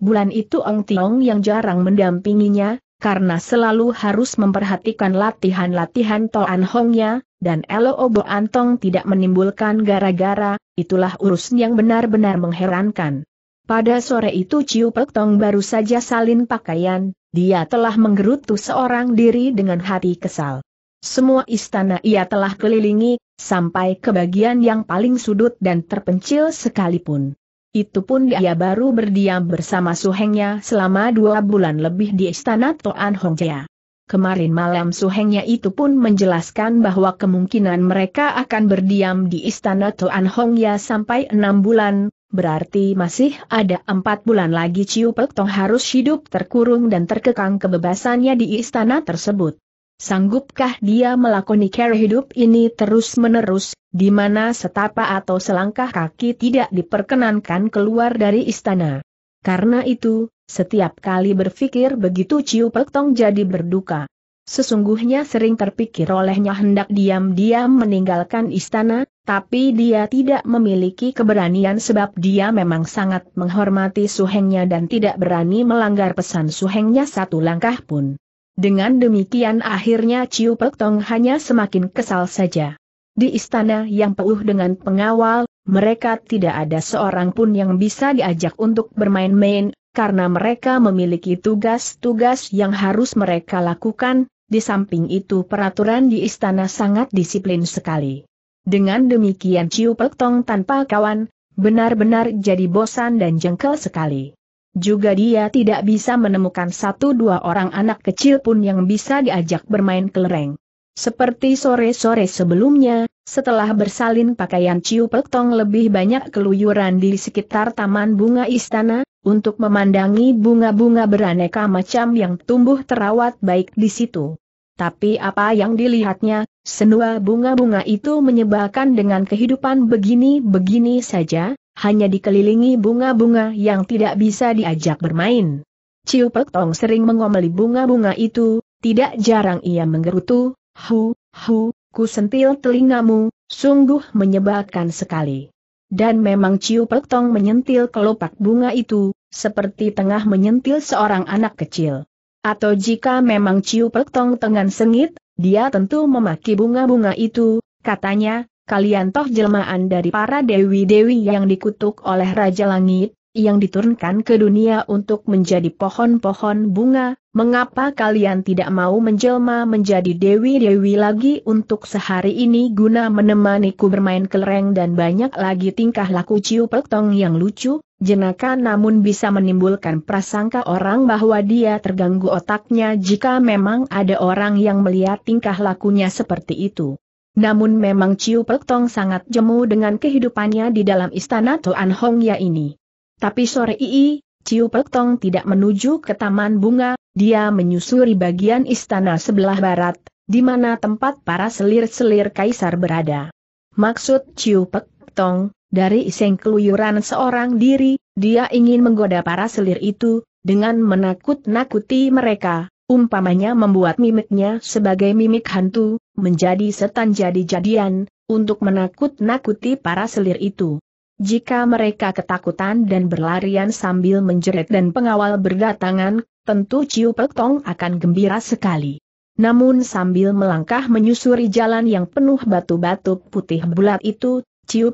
Speaker 1: bulan itu Ong Tiong yang jarang mendampinginya, karena selalu harus memperhatikan latihan-latihan Toan Hongnya, dan Elo Obo Antong tidak menimbulkan gara-gara, itulah urus yang benar-benar mengherankan. Pada sore itu Ciu Pek Tong baru saja salin pakaian, dia telah menggerutu seorang diri dengan hati kesal. Semua istana ia telah kelilingi, sampai ke bagian yang paling sudut dan terpencil sekalipun. Itu pun dia baru berdiam bersama suhengnya selama dua bulan lebih di istana Toan Hongjia. Kemarin malam suhengnya itu pun menjelaskan bahwa kemungkinan mereka akan berdiam di istana Toan Jia sampai enam bulan, berarti masih ada empat bulan lagi Ciu Pek Tong harus hidup terkurung dan terkekang kebebasannya di istana tersebut. Sanggupkah dia melakoni cara hidup ini terus-menerus, di mana setapa atau selangkah kaki tidak diperkenankan keluar dari istana? Karena itu, setiap kali berpikir begitu Ciu Pek Tong jadi berduka. Sesungguhnya sering terpikir olehnya hendak diam-diam meninggalkan istana, tapi dia tidak memiliki keberanian sebab dia memang sangat menghormati suhengnya dan tidak berani melanggar pesan suhengnya satu langkah pun. Dengan demikian akhirnya Ciu Pek hanya semakin kesal saja. Di istana yang penuh dengan pengawal, mereka tidak ada seorang pun yang bisa diajak untuk bermain-main, karena mereka memiliki tugas-tugas yang harus mereka lakukan, di samping itu peraturan di istana sangat disiplin sekali. Dengan demikian Ciu Pek tanpa kawan, benar-benar jadi bosan dan jengkel sekali. Juga dia tidak bisa menemukan satu dua orang anak kecil pun yang bisa diajak bermain kelereng. Seperti sore-sore sebelumnya, setelah bersalin pakaian Ciu tong lebih banyak keluyuran di sekitar taman bunga istana, untuk memandangi bunga-bunga beraneka macam yang tumbuh terawat baik di situ. Tapi apa yang dilihatnya, senua bunga-bunga itu menyebalkan dengan kehidupan begini-begini saja, hanya dikelilingi bunga-bunga yang tidak bisa diajak bermain. Ciu Pek Tong sering mengomeli bunga-bunga itu, tidak jarang ia menggerutu, hu, hu, ku sentil telingamu, sungguh menyebalkan sekali. Dan memang Ciu Pek Tong menyentil kelopak bunga itu, seperti tengah menyentil seorang anak kecil. Atau jika memang Ciu Pek Tong tengah sengit, dia tentu memaki bunga-bunga itu, katanya, kalian toh jelmaan dari para dewi-dewi yang dikutuk oleh Raja Langit, yang diturunkan ke dunia untuk menjadi pohon-pohon bunga, mengapa kalian tidak mau menjelma menjadi dewi-dewi lagi untuk sehari ini guna menemaniku bermain kelereng dan banyak lagi tingkah laku ciu peltong yang lucu, jenaka namun bisa menimbulkan prasangka orang bahwa dia terganggu otaknya jika memang ada orang yang melihat tingkah lakunya seperti itu. Namun memang Ciu Pek Tong sangat jemu dengan kehidupannya di dalam istana Tuan Hong Ya ini. Tapi sore ini, Ciu Pek Tong tidak menuju ke Taman Bunga, dia menyusuri bagian istana sebelah barat, di mana tempat para selir-selir kaisar berada. Maksud Ciu Pek Tong, dari iseng keluyuran seorang diri, dia ingin menggoda para selir itu, dengan menakut-nakuti mereka, umpamanya membuat mimiknya sebagai mimik hantu, menjadi setan jadi-jadian, untuk menakut-nakuti para selir itu. Jika mereka ketakutan dan berlarian sambil menjerit dan pengawal berdatangan, tentu Ciu Petong akan gembira sekali. Namun sambil melangkah menyusuri jalan yang penuh batu-batu putih bulat itu, Ciu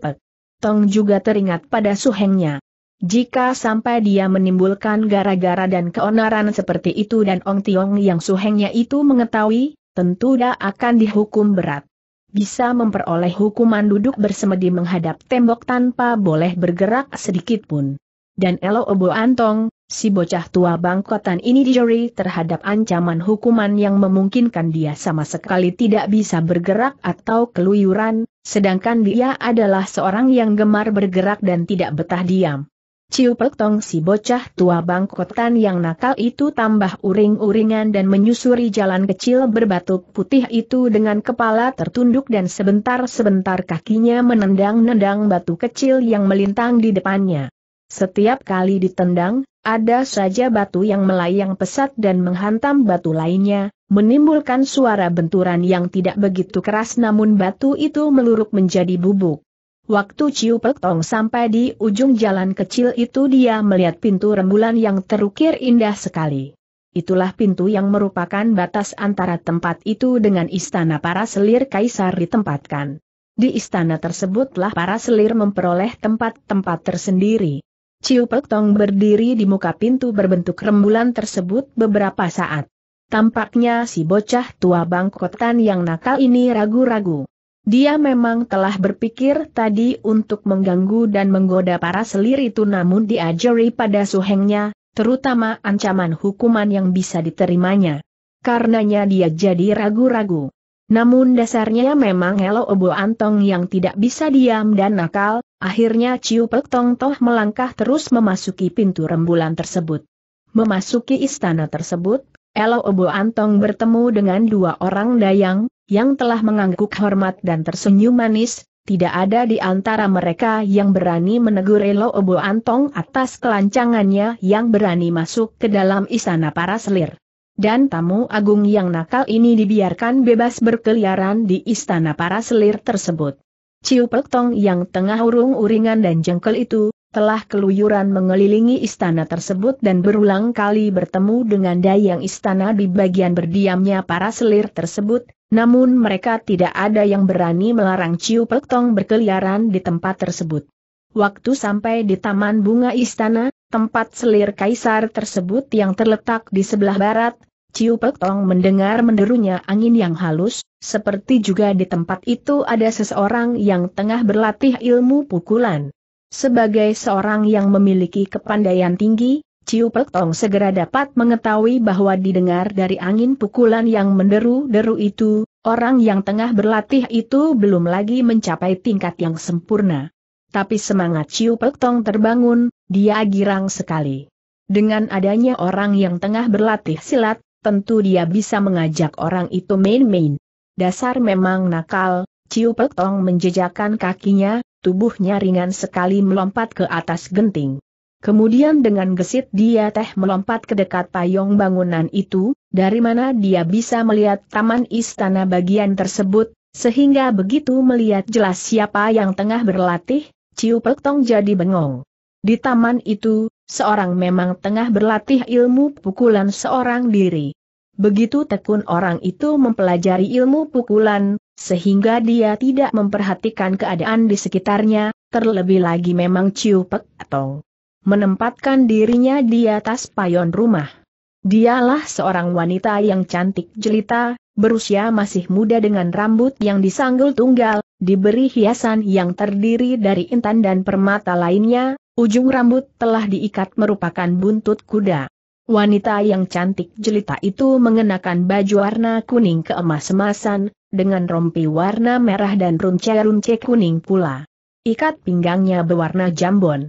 Speaker 1: Tong juga teringat pada suhengnya. Jika sampai dia menimbulkan gara-gara dan keonaran seperti itu dan Ong Tiong yang suhengnya itu mengetahui, tentu dia akan dihukum berat. Bisa memperoleh hukuman duduk bersemedi menghadap tembok tanpa boleh bergerak sedikit pun. Dan Elo Obo Antong, si bocah tua bangkotan ini dijuri terhadap ancaman hukuman yang memungkinkan dia sama sekali tidak bisa bergerak atau keluyuran, sedangkan dia adalah seorang yang gemar bergerak dan tidak betah diam. Ciu Peltong si bocah tua bangkotan yang nakal itu tambah uring-uringan dan menyusuri jalan kecil berbatu putih itu dengan kepala tertunduk dan sebentar-sebentar kakinya menendang-nendang batu kecil yang melintang di depannya. Setiap kali ditendang, ada saja batu yang melayang pesat dan menghantam batu lainnya, menimbulkan suara benturan yang tidak begitu keras namun batu itu meluruk menjadi bubuk. Waktu Ciu Pek Tong sampai di ujung jalan kecil itu dia melihat pintu rembulan yang terukir indah sekali. Itulah pintu yang merupakan batas antara tempat itu dengan istana para selir kaisar ditempatkan. Di istana tersebutlah para selir memperoleh tempat-tempat tersendiri. Ciu Pek Tong berdiri di muka pintu berbentuk rembulan tersebut beberapa saat. Tampaknya si bocah tua bangkotan yang nakal ini ragu-ragu. Dia memang telah berpikir tadi untuk mengganggu dan menggoda para selir itu namun diajari pada suhengnya, terutama ancaman hukuman yang bisa diterimanya. Karenanya dia jadi ragu-ragu. Namun dasarnya memang elo Obo Antong yang tidak bisa diam dan nakal, akhirnya Ciu Pek Tong Toh melangkah terus memasuki pintu rembulan tersebut. Memasuki istana tersebut, Elo Obo Antong bertemu dengan dua orang dayang, yang telah mengangguk hormat dan tersenyum manis, tidak ada di antara mereka yang berani menegur Elo Obo Antong atas kelancangannya yang berani masuk ke dalam istana para selir. Dan tamu agung yang nakal ini dibiarkan bebas berkeliaran di istana para selir tersebut. Ciu Pek Tong yang tengah urung-uringan dan jengkel itu, telah keluyuran mengelilingi istana tersebut dan berulang kali bertemu dengan dayang istana di bagian berdiamnya para selir tersebut, namun mereka tidak ada yang berani melarang Ciu Pek Tong berkeliaran di tempat tersebut. Waktu sampai di Taman Bunga Istana, tempat selir kaisar tersebut yang terletak di sebelah barat, Ciu Pek Tong mendengar menderunya angin yang halus, seperti juga di tempat itu ada seseorang yang tengah berlatih ilmu pukulan. Sebagai seorang yang memiliki kepandaian tinggi, Ciu Pek Tong segera dapat mengetahui bahwa didengar dari angin pukulan yang menderu-deru itu, orang yang tengah berlatih itu belum lagi mencapai tingkat yang sempurna. Tapi semangat Ciu Pek Tong terbangun, dia girang sekali. Dengan adanya orang yang tengah berlatih silat, tentu dia bisa mengajak orang itu main-main. Dasar memang nakal, Ciu Pek Tong menjejakkan kakinya, tubuhnya ringan sekali melompat ke atas genting. Kemudian dengan gesit dia teh melompat ke dekat payung bangunan itu, dari mana dia bisa melihat taman istana bagian tersebut, sehingga begitu melihat jelas siapa yang tengah berlatih, Ciu Tong jadi bengong. Di taman itu, seorang memang tengah berlatih ilmu pukulan seorang diri. Begitu tekun orang itu mempelajari ilmu pukulan, sehingga dia tidak memperhatikan keadaan di sekitarnya, terlebih lagi memang Ciu Pek Tong menempatkan dirinya di atas payon rumah. Dialah seorang wanita yang cantik jelita, berusia masih muda dengan rambut yang disanggul tunggal, diberi hiasan yang terdiri dari intan dan permata lainnya, ujung rambut telah diikat merupakan buntut kuda. Wanita yang cantik jelita itu mengenakan baju warna kuning keemas-emasan, dengan rompi warna merah dan runce-runce kuning pula. Ikat pinggangnya berwarna jambon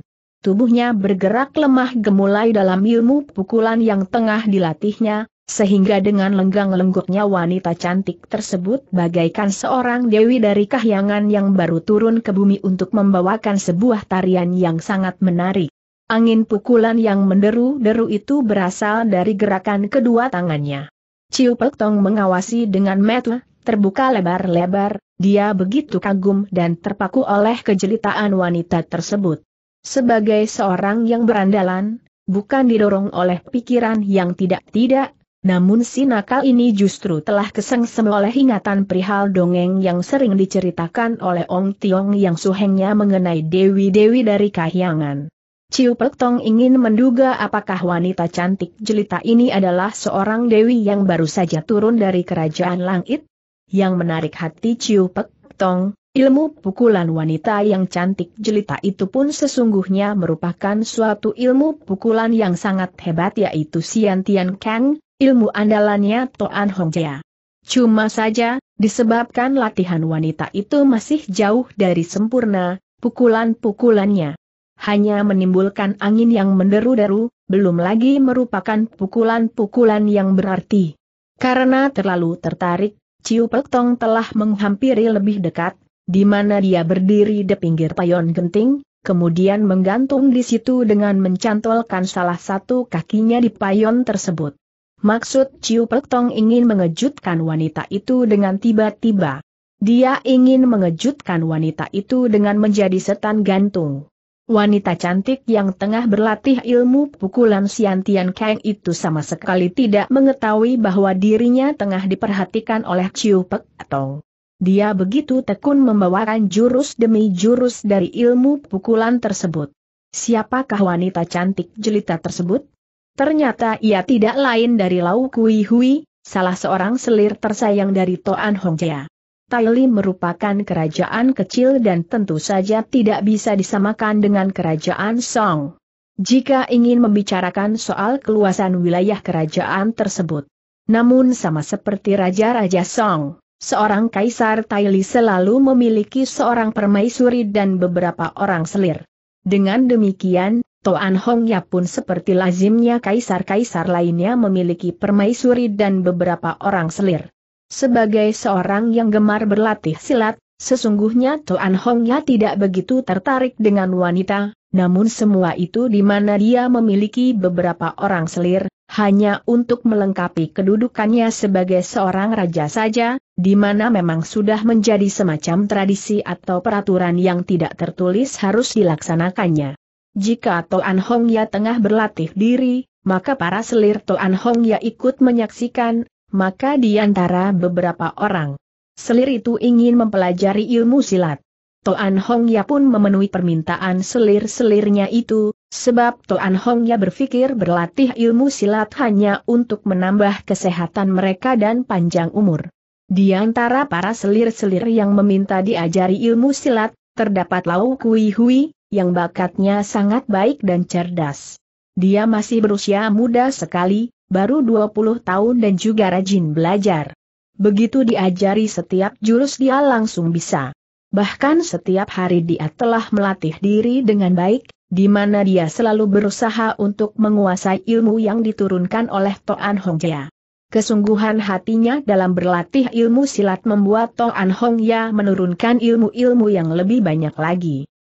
Speaker 1: tubuhnya bergerak lemah gemulai dalam ilmu pukulan yang tengah dilatihnya, sehingga dengan lenggang-lengguknya wanita cantik tersebut bagaikan seorang dewi dari kahyangan yang baru turun ke bumi untuk membawakan sebuah tarian yang sangat menarik. Angin pukulan yang menderu-deru itu berasal dari gerakan kedua tangannya. Ciu Pek Tong mengawasi dengan metu, terbuka lebar-lebar, dia begitu kagum dan terpaku oleh kejelitaan wanita tersebut. Sebagai seorang yang berandalan, bukan didorong oleh pikiran yang tidak-tidak, namun si nakal ini justru telah kesengsem oleh ingatan perihal dongeng yang sering diceritakan oleh Ong Tiong yang suhengnya mengenai Dewi-Dewi dari Kahyangan. Ciu Pek Tong ingin menduga apakah wanita cantik jelita ini adalah seorang Dewi yang baru saja turun dari kerajaan langit? Yang menarik hati Ciu Pek Tong, Ilmu pukulan wanita yang cantik jelita itu pun sesungguhnya merupakan suatu ilmu pukulan yang sangat hebat yaitu Sian Tian Kang, ilmu andalannya Toan Hong Jia. Cuma saja, disebabkan latihan wanita itu masih jauh dari sempurna, pukulan-pukulannya hanya menimbulkan angin yang menderu-deru, belum lagi merupakan pukulan-pukulan yang berarti. Karena terlalu tertarik, Ciu Tong telah menghampiri lebih dekat, di mana dia berdiri di pinggir payon genting, kemudian menggantung di situ dengan mencantolkan salah satu kakinya di payon tersebut. Maksud Ciu Pek ingin mengejutkan wanita itu dengan tiba-tiba. Dia ingin mengejutkan wanita itu dengan menjadi setan gantung. Wanita cantik yang tengah berlatih ilmu pukulan Siantian Kang itu sama sekali tidak mengetahui bahwa dirinya tengah diperhatikan oleh Ciu Pek Tong. Dia begitu tekun membawakan jurus demi jurus dari ilmu pukulan tersebut. Siapakah wanita cantik jelita tersebut? Ternyata ia tidak lain dari Lau Kui Hui, salah seorang selir tersayang dari Toan Hongjia. Li merupakan kerajaan kecil dan tentu saja tidak bisa disamakan dengan kerajaan Song. Jika ingin membicarakan soal keluasan wilayah kerajaan tersebut. Namun sama seperti Raja-Raja Song Seorang kaisar Taili selalu memiliki seorang permaisuri dan beberapa orang selir. Dengan demikian, Toan Hongya pun seperti lazimnya kaisar-kaisar lainnya memiliki permaisuri dan beberapa orang selir. Sebagai seorang yang gemar berlatih silat, sesungguhnya Toan Hongya tidak begitu tertarik dengan wanita, namun semua itu di mana dia memiliki beberapa orang selir, hanya untuk melengkapi kedudukannya sebagai seorang raja saja, di mana memang sudah menjadi semacam tradisi atau peraturan yang tidak tertulis harus dilaksanakannya. Jika Toan Hong Ya tengah berlatih diri, maka para selir Toan Hong Ya ikut menyaksikan, maka di antara beberapa orang. Selir itu ingin mempelajari ilmu silat. Toan Hongya pun memenuhi permintaan selir-selirnya itu, sebab Toan Hongya berpikir berlatih ilmu silat hanya untuk menambah kesehatan mereka dan panjang umur. Di antara para selir-selir yang meminta diajari ilmu silat, terdapat Lau Kui Hui, yang bakatnya sangat baik dan cerdas. Dia masih berusia muda sekali, baru 20 tahun dan juga rajin belajar. Begitu diajari setiap jurus dia langsung bisa. Bahkan setiap hari dia telah melatih diri dengan baik, di mana dia selalu berusaha untuk menguasai ilmu yang diturunkan oleh Toan Hongjia. Kesungguhan hatinya dalam berlatih ilmu silat membuat Toan Hongya menurunkan ilmu-ilmu yang lebih banyak lagi.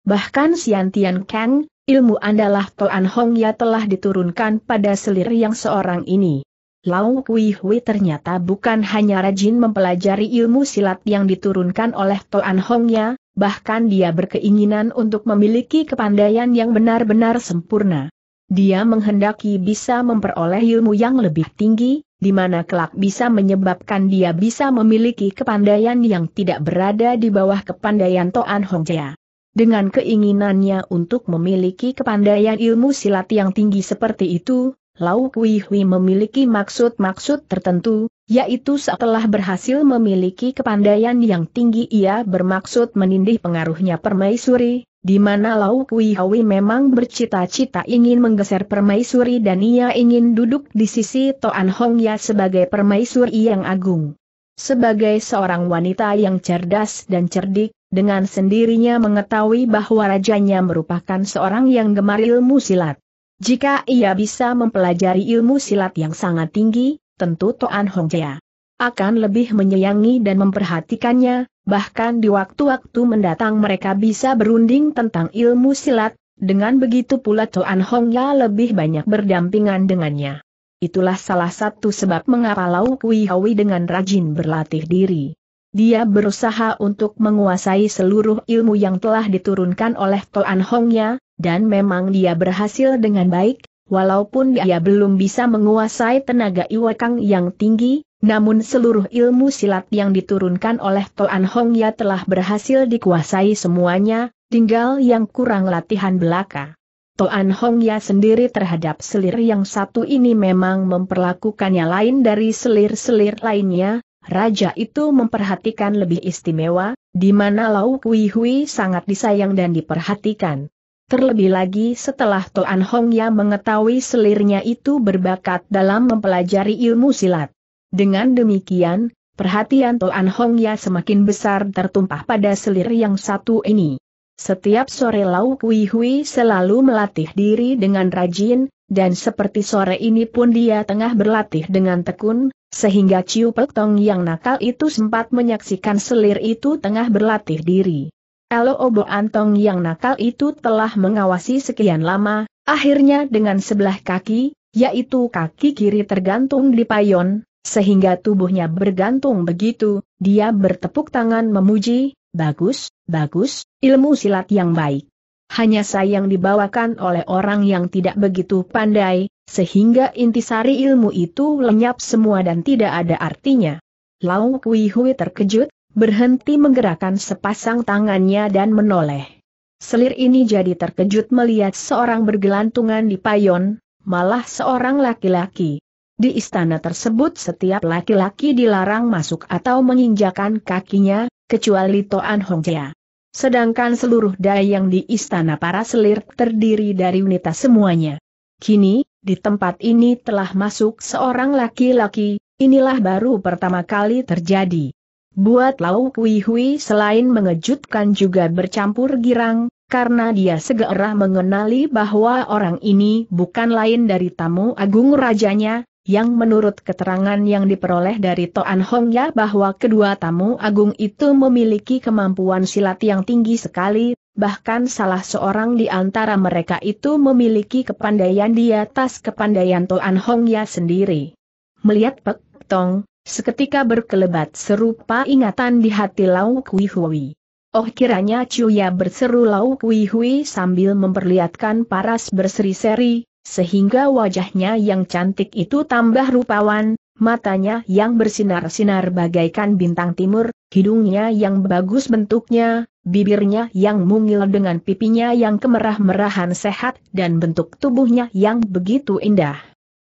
Speaker 1: Bahkan Sian Tian Kang, ilmu andalah Toan Hongya telah diturunkan pada selir yang seorang ini. Lau Kui Hui ternyata bukan hanya rajin mempelajari ilmu silat yang diturunkan oleh Toan Hongnya, bahkan dia berkeinginan untuk memiliki kepandaian yang benar-benar sempurna. Dia menghendaki bisa memperoleh ilmu yang lebih tinggi, di mana kelak bisa menyebabkan dia bisa memiliki kepandaian yang tidak berada di bawah kepandaian Toan Hongnya. Dengan keinginannya untuk memiliki kepandaian ilmu silat yang tinggi seperti itu, Lau Kui Hui memiliki maksud-maksud tertentu, yaitu setelah berhasil memiliki kepandaian yang tinggi ia bermaksud menindih pengaruhnya permaisuri, di mana Lau Kui Hui memang bercita-cita ingin menggeser permaisuri dan ia ingin duduk di sisi Toan Hong Ya sebagai permaisuri yang agung. Sebagai seorang wanita yang cerdas dan cerdik, dengan sendirinya mengetahui bahwa rajanya merupakan seorang yang gemar ilmu silat. Jika ia bisa mempelajari ilmu silat yang sangat tinggi, tentu Toan Hongjia akan lebih menyayangi dan memperhatikannya, bahkan di waktu-waktu mendatang mereka bisa berunding tentang ilmu silat, dengan begitu pula Toan Hongjia lebih banyak berdampingan dengannya. Itulah salah satu sebab mengapa Lau Kui Hawi dengan rajin berlatih diri. Dia berusaha untuk menguasai seluruh ilmu yang telah diturunkan oleh Toan Hongnya, dan memang dia berhasil dengan baik, walaupun dia belum bisa menguasai tenaga Iwakang yang tinggi, namun seluruh ilmu silat yang diturunkan oleh Toan Hongya telah berhasil dikuasai semuanya, tinggal yang kurang latihan belaka. Toan Hongya sendiri terhadap selir yang satu ini memang memperlakukannya lain dari selir-selir lainnya, raja itu memperhatikan lebih istimewa, di mana Lau Kui sangat disayang dan diperhatikan. Terlebih lagi setelah Toan Hongya mengetahui selirnya itu berbakat dalam mempelajari ilmu silat. Dengan demikian, perhatian Toan Hongya semakin besar tertumpah pada selir yang satu ini. Setiap sore Lau Kui selalu melatih diri dengan rajin, dan seperti sore ini pun dia tengah berlatih dengan tekun, sehingga Ciu Tong yang nakal itu sempat menyaksikan selir itu tengah berlatih diri. Elo Obo Antong yang nakal itu telah mengawasi sekian lama, akhirnya dengan sebelah kaki, yaitu kaki kiri tergantung di payon, sehingga tubuhnya bergantung begitu, dia bertepuk tangan memuji, bagus, bagus, ilmu silat yang baik. Hanya sayang dibawakan oleh orang yang tidak begitu pandai, sehingga intisari ilmu itu lenyap semua dan tidak ada artinya. Lau Kui Hui terkejut, berhenti menggerakkan sepasang tangannya dan menoleh. Selir ini jadi terkejut melihat seorang bergelantungan di payon, malah seorang laki-laki. Di istana tersebut setiap laki-laki dilarang masuk atau menginjakan kakinya, kecuali Toan Hongjia. Sedangkan seluruh dayang di istana para selir terdiri dari unita semuanya. Kini, di tempat ini telah masuk seorang laki-laki, inilah baru pertama kali terjadi. Buat Lau Kui Hui selain mengejutkan juga bercampur girang, karena dia segera mengenali bahwa orang ini bukan lain dari tamu agung rajanya, yang menurut keterangan yang diperoleh dari Toan Hongya bahwa kedua tamu agung itu memiliki kemampuan silat yang tinggi sekali, bahkan salah seorang di antara mereka itu memiliki kepandaian di atas kepandaian Toan Hongya sendiri. Melihat Pek Tong, seketika berkelebat serupa ingatan di hati Lau Kui Hui. Oh kiranya Chuya berseru Lau Kui Hui sambil memperlihatkan paras berseri-seri, sehingga wajahnya yang cantik itu tambah rupawan, matanya yang bersinar-sinar bagaikan bintang timur, hidungnya yang bagus bentuknya, bibirnya yang mungil dengan pipinya yang kemerah-merahan sehat dan bentuk tubuhnya yang begitu indah.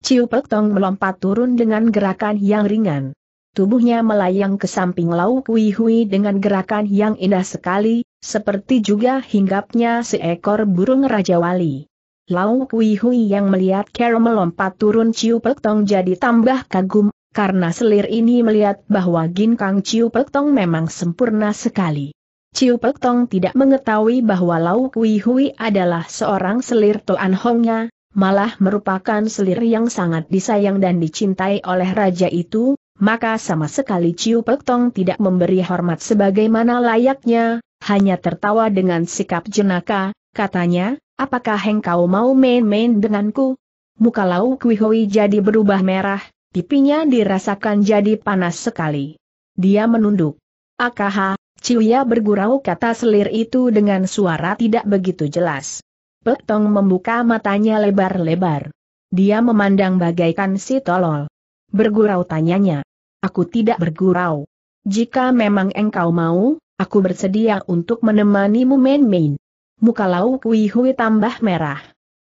Speaker 1: Ciu Pek Tong melompat turun dengan gerakan yang ringan. Tubuhnya melayang ke samping Lau Kui dengan gerakan yang indah sekali, seperti juga hinggapnya seekor burung Raja Wali. Lau Kui Hui yang melihat Carol melompat turun Ciu Pek Tong jadi tambah kagum, karena selir ini melihat bahwa gin kang Ciu Pek Tong memang sempurna sekali. Ciu Pek Tong tidak mengetahui bahwa Lau Kui Hui adalah seorang selir tuan Hongnya, malah merupakan selir yang sangat disayang dan dicintai oleh raja itu, maka sama sekali Ciu Pek Tong tidak memberi hormat sebagaimana layaknya, hanya tertawa dengan sikap jenaka, katanya, Apakah engkau mau main-main denganku? Muka Lau Kui jadi berubah merah, pipinya dirasakan jadi panas sekali. Dia menunduk. Akaha, Ciuya bergurau kata selir itu dengan suara tidak begitu jelas. Petong membuka matanya lebar-lebar. Dia memandang bagaikan si tolol. Bergurau tanyanya. Aku tidak bergurau. Jika memang engkau mau, aku bersedia untuk menemanimu main-main muka Lau Kui Hui tambah merah.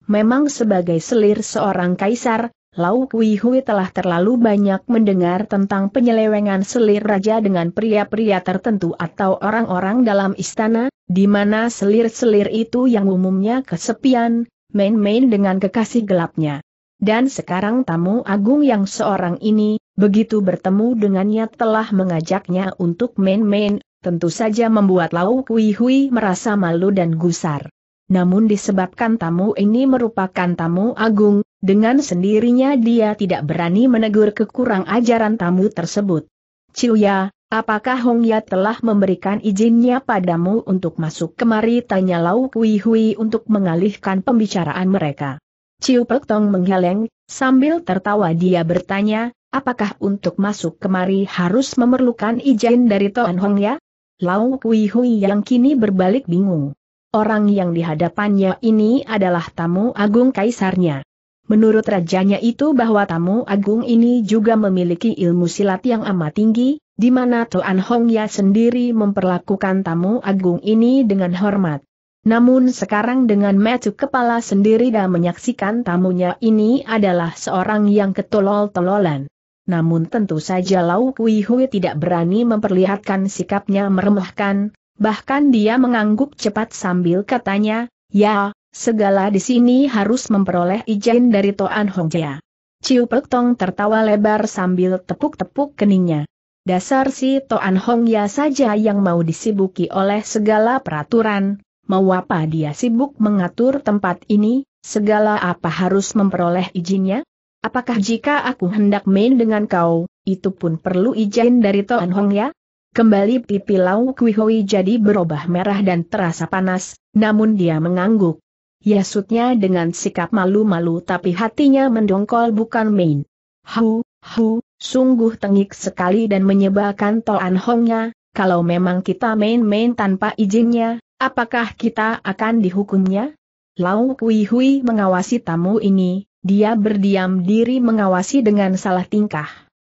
Speaker 1: Memang sebagai selir seorang kaisar, Lau Kui Hui telah terlalu banyak mendengar tentang penyelewengan selir raja dengan pria-pria tertentu atau orang-orang dalam istana, di mana selir-selir itu yang umumnya kesepian, main-main dengan kekasih gelapnya. Dan sekarang tamu agung yang seorang ini, begitu bertemu dengannya telah mengajaknya untuk main-main, tentu saja membuat Lau Kui Hui merasa malu dan gusar. Namun disebabkan tamu ini merupakan tamu agung, dengan sendirinya dia tidak berani menegur kekurang ajaran tamu tersebut. Ciuya, apakah Hong Ya telah memberikan izinnya padamu untuk masuk kemari? Tanya Lau Kui Hui untuk mengalihkan pembicaraan mereka. Ciu Pek Tong menggeleng, sambil tertawa dia bertanya, apakah untuk masuk kemari harus memerlukan izin dari Tuan Hong Ya? Lau Kui Hui yang kini berbalik bingung. Orang yang dihadapannya ini adalah tamu agung kaisarnya. Menurut rajanya itu bahwa tamu agung ini juga memiliki ilmu silat yang amat tinggi, di mana Tuan Hong Ya sendiri memperlakukan tamu agung ini dengan hormat. Namun sekarang dengan metu kepala sendiri dan menyaksikan tamunya ini adalah seorang yang ketolol-tololan. Namun tentu saja Lau Kui Hui tidak berani memperlihatkan sikapnya meremehkan, bahkan dia mengangguk cepat sambil katanya, ya, segala di sini harus memperoleh izin dari Toan Hongjia. Ciu Pek Tong tertawa lebar sambil tepuk-tepuk keningnya. Dasar si Toan Hongya saja yang mau disibuki oleh segala peraturan, mau apa dia sibuk mengatur tempat ini, segala apa harus memperoleh izinnya? Apakah jika aku hendak main dengan kau, itu pun perlu izin dari Toan Hong ya? Kembali pipi Lau Kui Hoi jadi berubah merah dan terasa panas, namun dia mengangguk. Yasutnya dengan sikap malu-malu tapi hatinya mendongkol bukan main. Hu, hu, sungguh tengik sekali dan menyebalkan Toan Hongnya, kalau memang kita main-main tanpa izinnya, apakah kita akan dihukumnya? Lau Kui Hui mengawasi tamu ini, dia berdiam diri mengawasi dengan salah tingkah.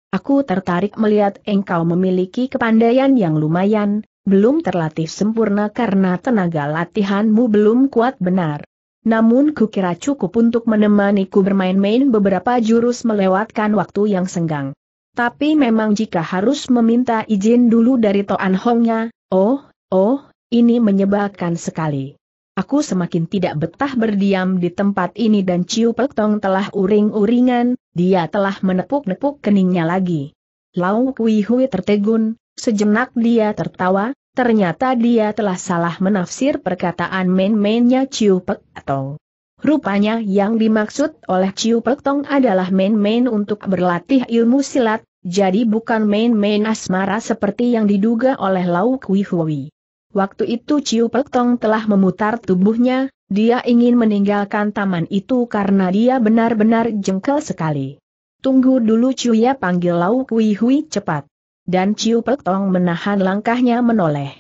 Speaker 1: Aku tertarik melihat engkau memiliki kepandaian yang lumayan, belum terlatih sempurna karena tenaga latihanmu belum kuat benar. Namun kukira cukup untuk menemaniku bermain-main beberapa jurus melewatkan waktu yang senggang. Tapi memang jika harus meminta izin dulu dari Toan Hongnya, oh, oh, ini menyebabkan sekali. Aku semakin tidak betah berdiam di tempat ini dan Ciu Pektong telah uring-uringan, dia telah menepuk-nepuk keningnya lagi. Lau Kui Hui tertegun, sejenak dia tertawa, ternyata dia telah salah menafsir perkataan main-mainnya Ciu Pektong. Rupanya yang dimaksud oleh Ciu Pektong adalah main-main untuk berlatih ilmu silat, jadi bukan main-main asmara seperti yang diduga oleh Lau Kui Hui. Waktu itu Ciu Pek Tong telah memutar tubuhnya, dia ingin meninggalkan taman itu karena dia benar-benar jengkel sekali. Tunggu dulu Ciu Ya panggil Lau Kui Hui cepat. Dan Ciu Pek Tong menahan langkahnya menoleh.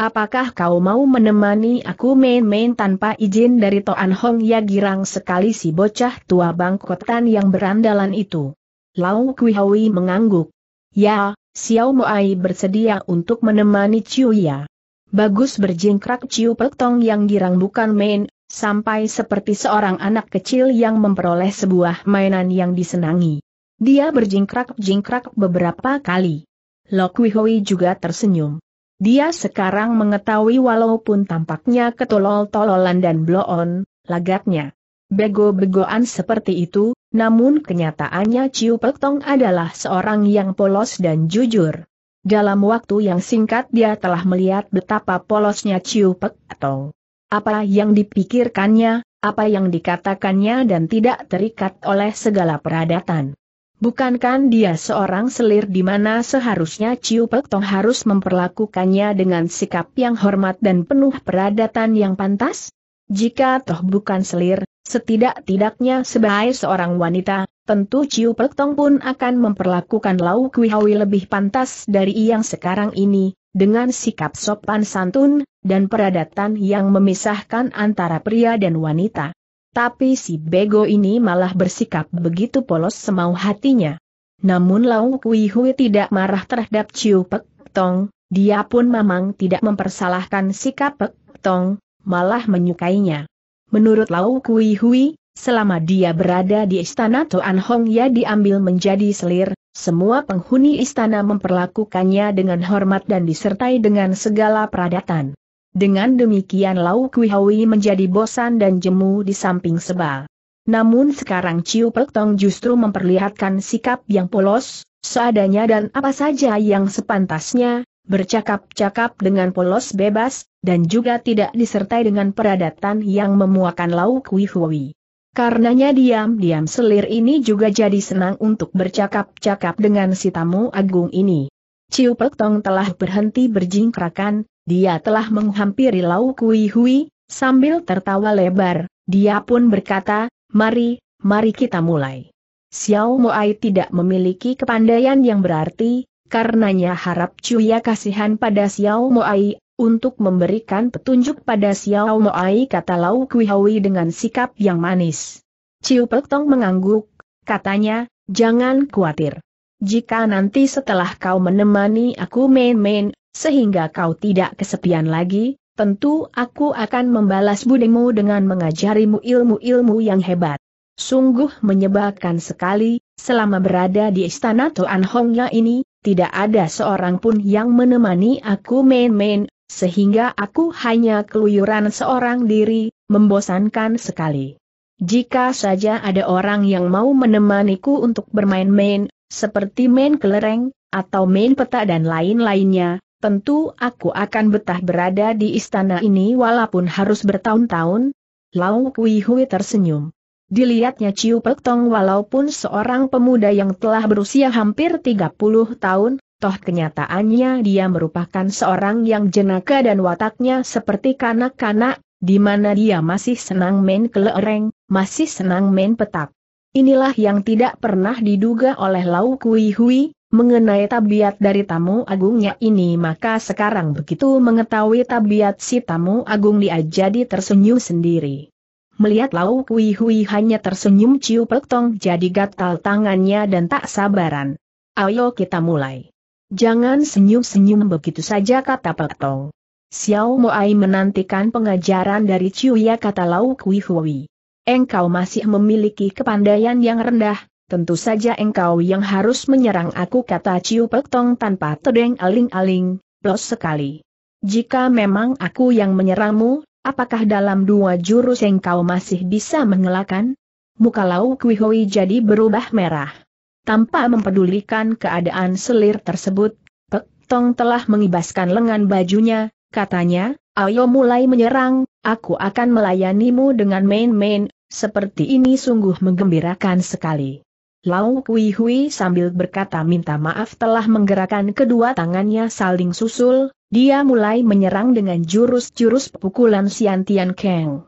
Speaker 1: Apakah kau mau menemani aku main-main tanpa izin dari Toan Hong ya girang sekali si bocah tua bangkotan yang berandalan itu. Lau Kui Hui mengangguk. Ya, Xiao Moai bersedia untuk menemani Ciu Ya. Bagus berjingkrak Ciu tong yang girang bukan main, sampai seperti seorang anak kecil yang memperoleh sebuah mainan yang disenangi. Dia berjingkrak-jingkrak beberapa kali. Lok Wihoi juga tersenyum. Dia sekarang mengetahui walaupun tampaknya ketolol-tololan dan bloon, lagatnya. Bego-begoan seperti itu, namun kenyataannya Ciu tong adalah seorang yang polos dan jujur. Dalam waktu yang singkat dia telah melihat betapa polosnya Chiu Pek atau apa yang dipikirkannya, apa yang dikatakannya dan tidak terikat oleh segala peradatan. Bukankan dia seorang selir di mana seharusnya Chiu Pek Tong harus memperlakukannya dengan sikap yang hormat dan penuh peradatan yang pantas? Jika toh bukan selir, setidak-tidaknya sebagai seorang wanita, tentu Ciu Petong pun akan memperlakukan Lau Kui Hawi lebih pantas dari yang sekarang ini, dengan sikap sopan santun, dan peradatan yang memisahkan antara pria dan wanita. Tapi si bego ini malah bersikap begitu polos semau hatinya. Namun Lau Kui Hui tidak marah terhadap Ciu Pek Tong, dia pun memang tidak mempersalahkan sikap Pek Tong, malah menyukainya. Menurut Lau Kui Hui, Selama dia berada di istana Toan Hong Ya diambil menjadi selir, semua penghuni istana memperlakukannya dengan hormat dan disertai dengan segala peradatan. Dengan demikian Lau Kui Hui menjadi bosan dan jemu di samping sebal. Namun sekarang Ciu Pek Tong justru memperlihatkan sikap yang polos, seadanya dan apa saja yang sepantasnya, bercakap-cakap dengan polos bebas, dan juga tidak disertai dengan peradatan yang memuakan Lau Kui Hui. Karenanya diam-diam selir ini juga jadi senang untuk bercakap-cakap dengan si tamu agung ini. Ciu Pek Tong telah berhenti berjingkrakan, dia telah menghampiri Lau Kui Hui, sambil tertawa lebar, dia pun berkata, mari, mari kita mulai. Xiao Moai tidak memiliki kepandaian yang berarti, karenanya harap Cuya kasihan pada Xiao Moai untuk memberikan petunjuk pada Xiao Moai kata Lau Kui Hui dengan sikap yang manis. Ciu Pek Tong mengangguk, katanya, jangan khawatir. Jika nanti setelah kau menemani aku main-main, sehingga kau tidak kesepian lagi, tentu aku akan membalas budimu dengan mengajarimu ilmu-ilmu yang hebat. Sungguh menyebalkan sekali, selama berada di istana Tuan Hongya ini, tidak ada seorang pun yang menemani aku main-main, sehingga aku hanya keluyuran seorang diri, membosankan sekali. Jika saja ada orang yang mau menemaniku untuk bermain-main, seperti main kelereng, atau main peta dan lain-lainnya, tentu aku akan betah berada di istana ini walaupun harus bertahun-tahun. Lau Kui Hui tersenyum. Dilihatnya Ciu Pek Tong walaupun seorang pemuda yang telah berusia hampir 30 tahun, toh kenyataannya dia merupakan seorang yang jenaka dan wataknya seperti kanak-kanak, di mana dia masih senang main kelereng, masih senang main petak. Inilah yang tidak pernah diduga oleh Lau Kui Hui, mengenai tabiat dari tamu agungnya ini maka sekarang begitu mengetahui tabiat si tamu agung dia jadi tersenyum sendiri. Melihat Lau Kui Hui hanya tersenyum Ciu Peltong jadi gatal tangannya dan tak sabaran. Ayo kita mulai. Jangan senyum-senyum begitu saja kata Tong. Xiao Moai menantikan pengajaran dari Ya, kata Lau Kui Hui. Engkau masih memiliki kepandaian yang rendah, tentu saja engkau yang harus menyerang aku kata Ciu Tong tanpa tedeng aling-aling, plus sekali. Jika memang aku yang menyerangmu, apakah dalam dua jurus engkau masih bisa mengelakkan? Muka Lau Kui Hui jadi berubah merah. Tanpa mempedulikan keadaan selir tersebut, Pek Tong telah mengibaskan lengan bajunya, katanya, ayo mulai menyerang, aku akan melayanimu dengan main-main, seperti ini sungguh menggembirakan sekali. Lau Kui Hui sambil berkata minta maaf telah menggerakkan kedua tangannya saling susul, dia mulai menyerang dengan jurus-jurus pukulan Sian Tian Kang.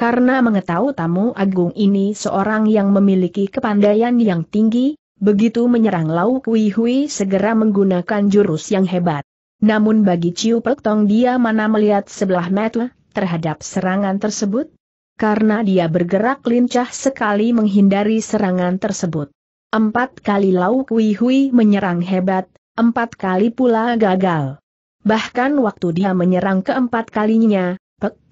Speaker 1: Karena mengetahui tamu agung ini seorang yang memiliki kepandaian yang tinggi, Begitu menyerang Lau Kui Hui segera menggunakan jurus yang hebat. Namun bagi Ciu Pek Tong dia mana melihat sebelah mata terhadap serangan tersebut? Karena dia bergerak lincah sekali menghindari serangan tersebut. Empat kali Lau Kui Hui menyerang hebat, empat kali pula gagal. Bahkan waktu dia menyerang keempat kalinya,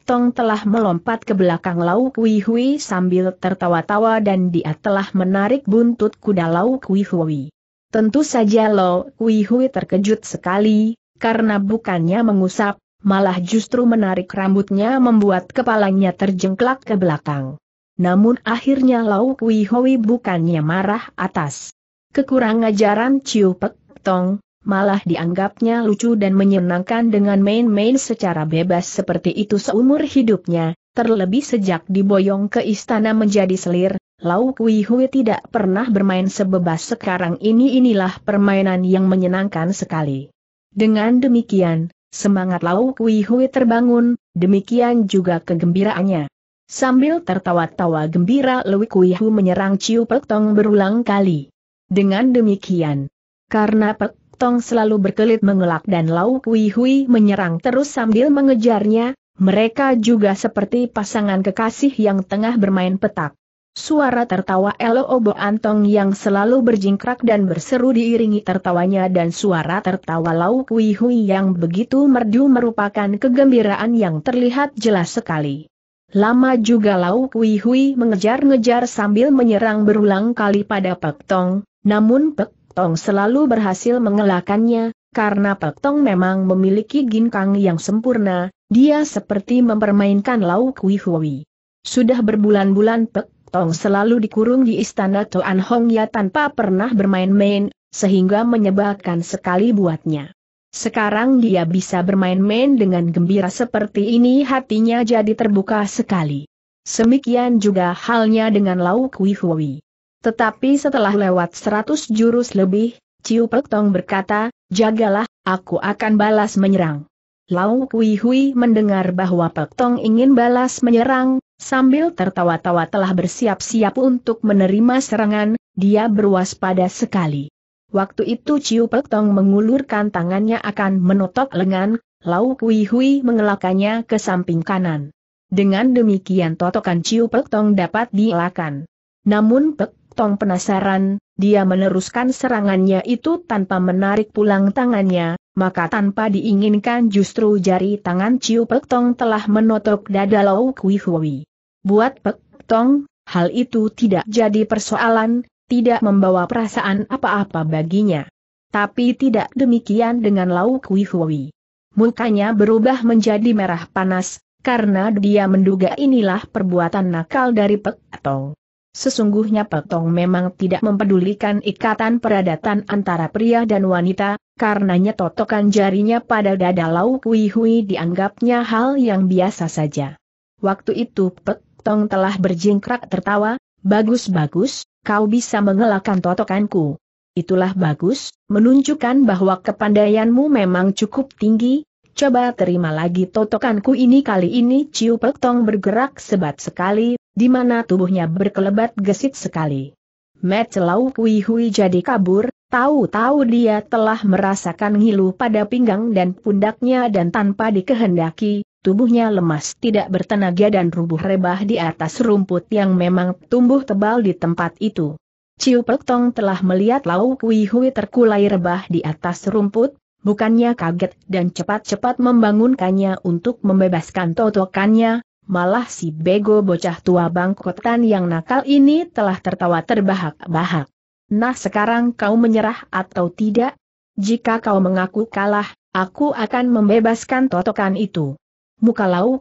Speaker 1: Tong telah melompat ke belakang Lau Kui Hui sambil tertawa-tawa dan dia telah menarik buntut kuda Lau Kui Hui. Tentu saja Lau Kui Hui terkejut sekali, karena bukannya mengusap, malah justru menarik rambutnya membuat kepalanya terjengklak ke belakang. Namun akhirnya Lau Kui Hui bukannya marah atas. Kekurang ajaran Ciu Pek Tong, malah dianggapnya lucu dan menyenangkan dengan main-main secara bebas seperti itu seumur hidupnya, terlebih sejak diboyong ke istana menjadi selir, Lau Kui Hui tidak pernah bermain sebebas sekarang ini inilah permainan yang menyenangkan sekali. Dengan demikian, semangat Lau Kui Hui terbangun, demikian juga kegembiraannya. Sambil tertawa-tawa gembira Lewi Kuihu menyerang Ciu Pek Tong berulang kali. Dengan demikian, karena Pek Tong selalu berkelit mengelak dan Lau Kui Hui menyerang terus sambil mengejarnya, mereka juga seperti pasangan kekasih yang tengah bermain petak. Suara tertawa Elo Obo Antong yang selalu berjingkrak dan berseru diiringi tertawanya dan suara tertawa Lau Kui Hui yang begitu merdu merupakan kegembiraan yang terlihat jelas sekali. Lama juga Lau Kui Hui mengejar-ngejar sambil menyerang berulang kali pada Pek Tong, namun Pek Tong selalu berhasil mengelakannya, karena Pek Tong memang memiliki ginkang yang sempurna, dia seperti mempermainkan Lau Kui Hui. Sudah berbulan-bulan Pek Tong selalu dikurung di istana Toan Hong Ya tanpa pernah bermain-main, sehingga menyebabkan sekali buatnya. Sekarang dia bisa bermain-main dengan gembira seperti ini hatinya jadi terbuka sekali. Semikian juga halnya dengan Lau Kui Hui. Tetapi setelah lewat seratus jurus lebih, Ciu Pek berkata, jagalah, aku akan balas menyerang. Lau Kui Hui mendengar bahwa Pek Tong ingin balas menyerang, sambil tertawa-tawa telah bersiap-siap untuk menerima serangan, dia berwaspada sekali. Waktu itu Ciu Pek mengulurkan tangannya akan menotok lengan, Lau Kui Hui mengelakannya ke samping kanan. Dengan demikian totokan Ciu Pek dapat dielakkan. Namun Pek Tong penasaran, dia meneruskan serangannya itu tanpa menarik pulang tangannya, maka tanpa diinginkan justru jari tangan Ciu Pek Tong telah menotok dada Lau Kui Hui. Buat Pek Tong, hal itu tidak jadi persoalan, tidak membawa perasaan apa-apa baginya. Tapi tidak demikian dengan Lau Kui Hui. Mukanya berubah menjadi merah panas, karena dia menduga inilah perbuatan nakal dari Pek Tong. Sesungguhnya Petong memang tidak mempedulikan ikatan peradatan antara pria dan wanita, karenanya totokan jarinya pada dada Lau Kui Hui dianggapnya hal yang biasa saja. Waktu itu Petong telah berjingkrak tertawa, bagus-bagus, kau bisa mengelakkan totokanku. Itulah bagus, menunjukkan bahwa kepandaianmu memang cukup tinggi, coba terima lagi totokanku ini kali ini Ciu Petong bergerak sebat sekali, di mana tubuhnya berkelebat gesit sekali. Lau Kui Hui jadi kabur, tahu-tahu dia telah merasakan ngilu pada pinggang dan pundaknya dan tanpa dikehendaki, tubuhnya lemas tidak bertenaga dan rubuh rebah di atas rumput yang memang tumbuh tebal di tempat itu. Ciu Pek Tong telah melihat Lau Kui Hui terkulai rebah di atas rumput, bukannya kaget dan cepat-cepat membangunkannya untuk membebaskan totokannya, Malah si bego bocah tua bangkotan yang nakal ini telah tertawa terbahak-bahak. Nah sekarang kau menyerah atau tidak? Jika kau mengaku kalah, aku akan membebaskan totokan itu. Muka Lau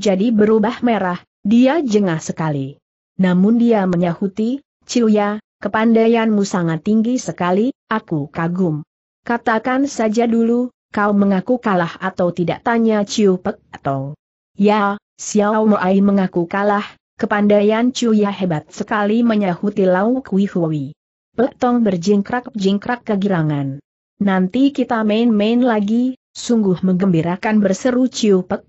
Speaker 1: jadi berubah merah, dia jengah sekali. Namun dia menyahuti, Ciuya, kepandaianmu sangat tinggi sekali, aku kagum. Katakan saja dulu, kau mengaku kalah atau tidak tanya Ciu Pek atau... Ya, Xiao Moai mengaku kalah, kepandaian Cuya hebat sekali menyahuti Lau Kui Hui. Petong berjingkrak-jingkrak kegirangan. Nanti kita main-main lagi, sungguh menggembirakan berseru Ciu Pek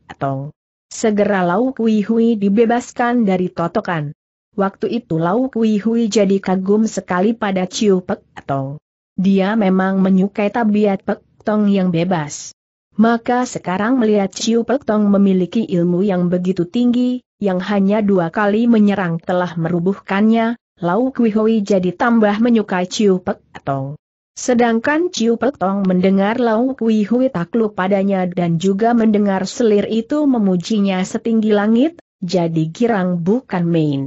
Speaker 1: Segera Lau Kui Hui dibebaskan dari totokan. Waktu itu Lau Kui Hui jadi kagum sekali pada Ciu Pek Dia memang menyukai tabiat Petong yang bebas. Maka sekarang melihat Chiu Pek Tong memiliki ilmu yang begitu tinggi, yang hanya dua kali menyerang telah merubuhkannya, Lau Kui jadi tambah menyukai Chiu Pek Tong. Sedangkan Ciu Pek Tong mendengar Lau Kui takluk padanya dan juga mendengar selir itu memujinya setinggi langit, jadi girang bukan main.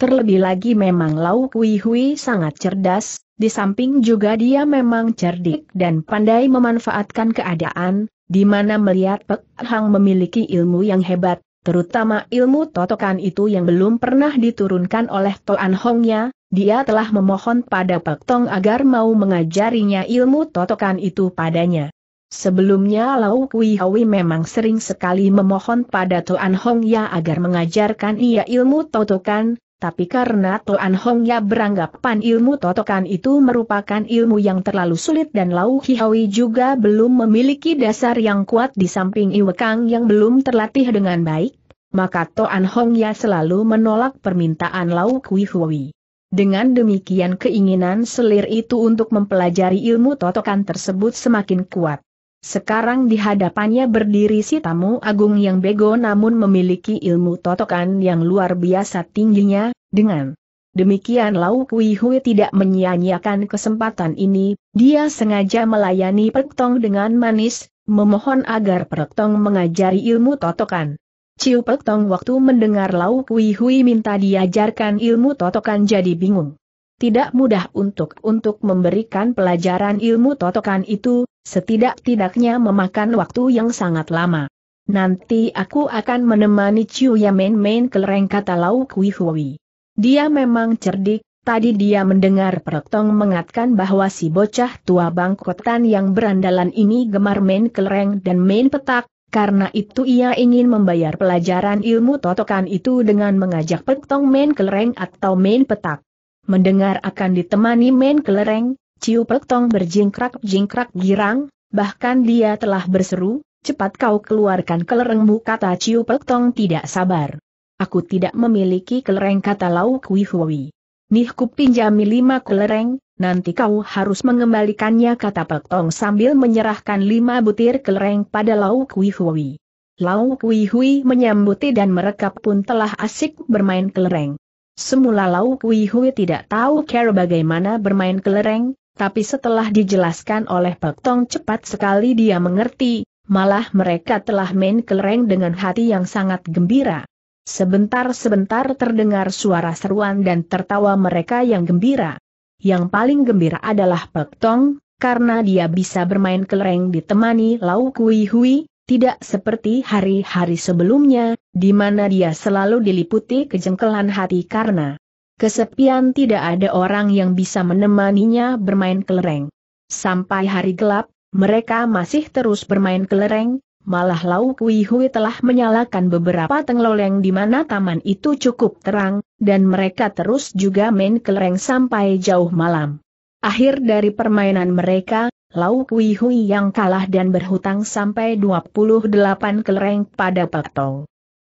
Speaker 1: Terlebih lagi memang Lau Kui sangat cerdas, di samping juga dia memang cerdik dan pandai memanfaatkan keadaan, di mana melihat Pek Hang memiliki ilmu yang hebat, terutama ilmu totokan itu yang belum pernah diturunkan oleh Toan Hongnya, dia telah memohon pada Pek Tong agar mau mengajarinya ilmu totokan itu padanya. Sebelumnya Lau Kui Hawi memang sering sekali memohon pada Toan Hongya agar mengajarkan ia ilmu totokan, tapi karena Toan Hongya beranggapan ilmu totokan itu merupakan ilmu yang terlalu sulit dan Lau Hihawi juga belum memiliki dasar yang kuat di samping Kang yang belum terlatih dengan baik, maka Toan Hongya selalu menolak permintaan Lau Kuihui. Dengan demikian keinginan selir itu untuk mempelajari ilmu totokan tersebut semakin kuat. Sekarang di hadapannya berdiri si tamu agung yang bego namun memiliki ilmu totokan yang luar biasa tingginya, dengan demikian Lau Kui Hui tidak menyia-nyiakan kesempatan ini, dia sengaja melayani Tong dengan manis, memohon agar Tong mengajari ilmu totokan. Ciu Tong waktu mendengar Lau Kui Hui minta diajarkan ilmu totokan jadi bingung. Tidak mudah untuk untuk memberikan pelajaran ilmu totokan itu, Setidak-tidaknya memakan waktu yang sangat lama. Nanti aku akan menemani Ciu Ya main-main kelereng kata Lau Kui Hui. Dia memang cerdik, tadi dia mendengar Pertong mengatakan bahwa si bocah tua bangkotan yang berandalan ini gemar main kelereng dan main petak, karena itu ia ingin membayar pelajaran ilmu totokan itu dengan mengajak petong main kelereng atau main petak. Mendengar akan ditemani main kelereng, Ciu Tong berjingkrak-jingkrak girang, bahkan dia telah berseru, cepat kau keluarkan kelerengmu kata Ciu Tong tidak sabar. Aku tidak memiliki kelereng kata Lau Kui Hui. Nih ku pinjami lima kelereng, nanti kau harus mengembalikannya kata Tong sambil menyerahkan lima butir kelereng pada Lau Kui Hui. Lau Kui Hui menyambuti dan mereka pun telah asik bermain kelereng. Semula Lau Kui Hui tidak tahu cara bagaimana bermain kelereng, tapi setelah dijelaskan oleh Pek Tong cepat sekali dia mengerti, malah mereka telah main kelereng dengan hati yang sangat gembira. Sebentar-sebentar terdengar suara seruan dan tertawa mereka yang gembira. Yang paling gembira adalah Pek Tong, karena dia bisa bermain kelereng ditemani Lau Kui Hui, tidak seperti hari-hari sebelumnya, di mana dia selalu diliputi kejengkelan hati karena Kesepian tidak ada orang yang bisa menemaninya bermain kelereng. Sampai hari gelap, mereka masih terus bermain kelereng, malah Lau Kui Hui telah menyalakan beberapa tengloleng di mana taman itu cukup terang, dan mereka terus juga main kelereng sampai jauh malam. Akhir dari permainan mereka, Lau Kui Hui yang kalah dan berhutang sampai 28 kelereng pada Pak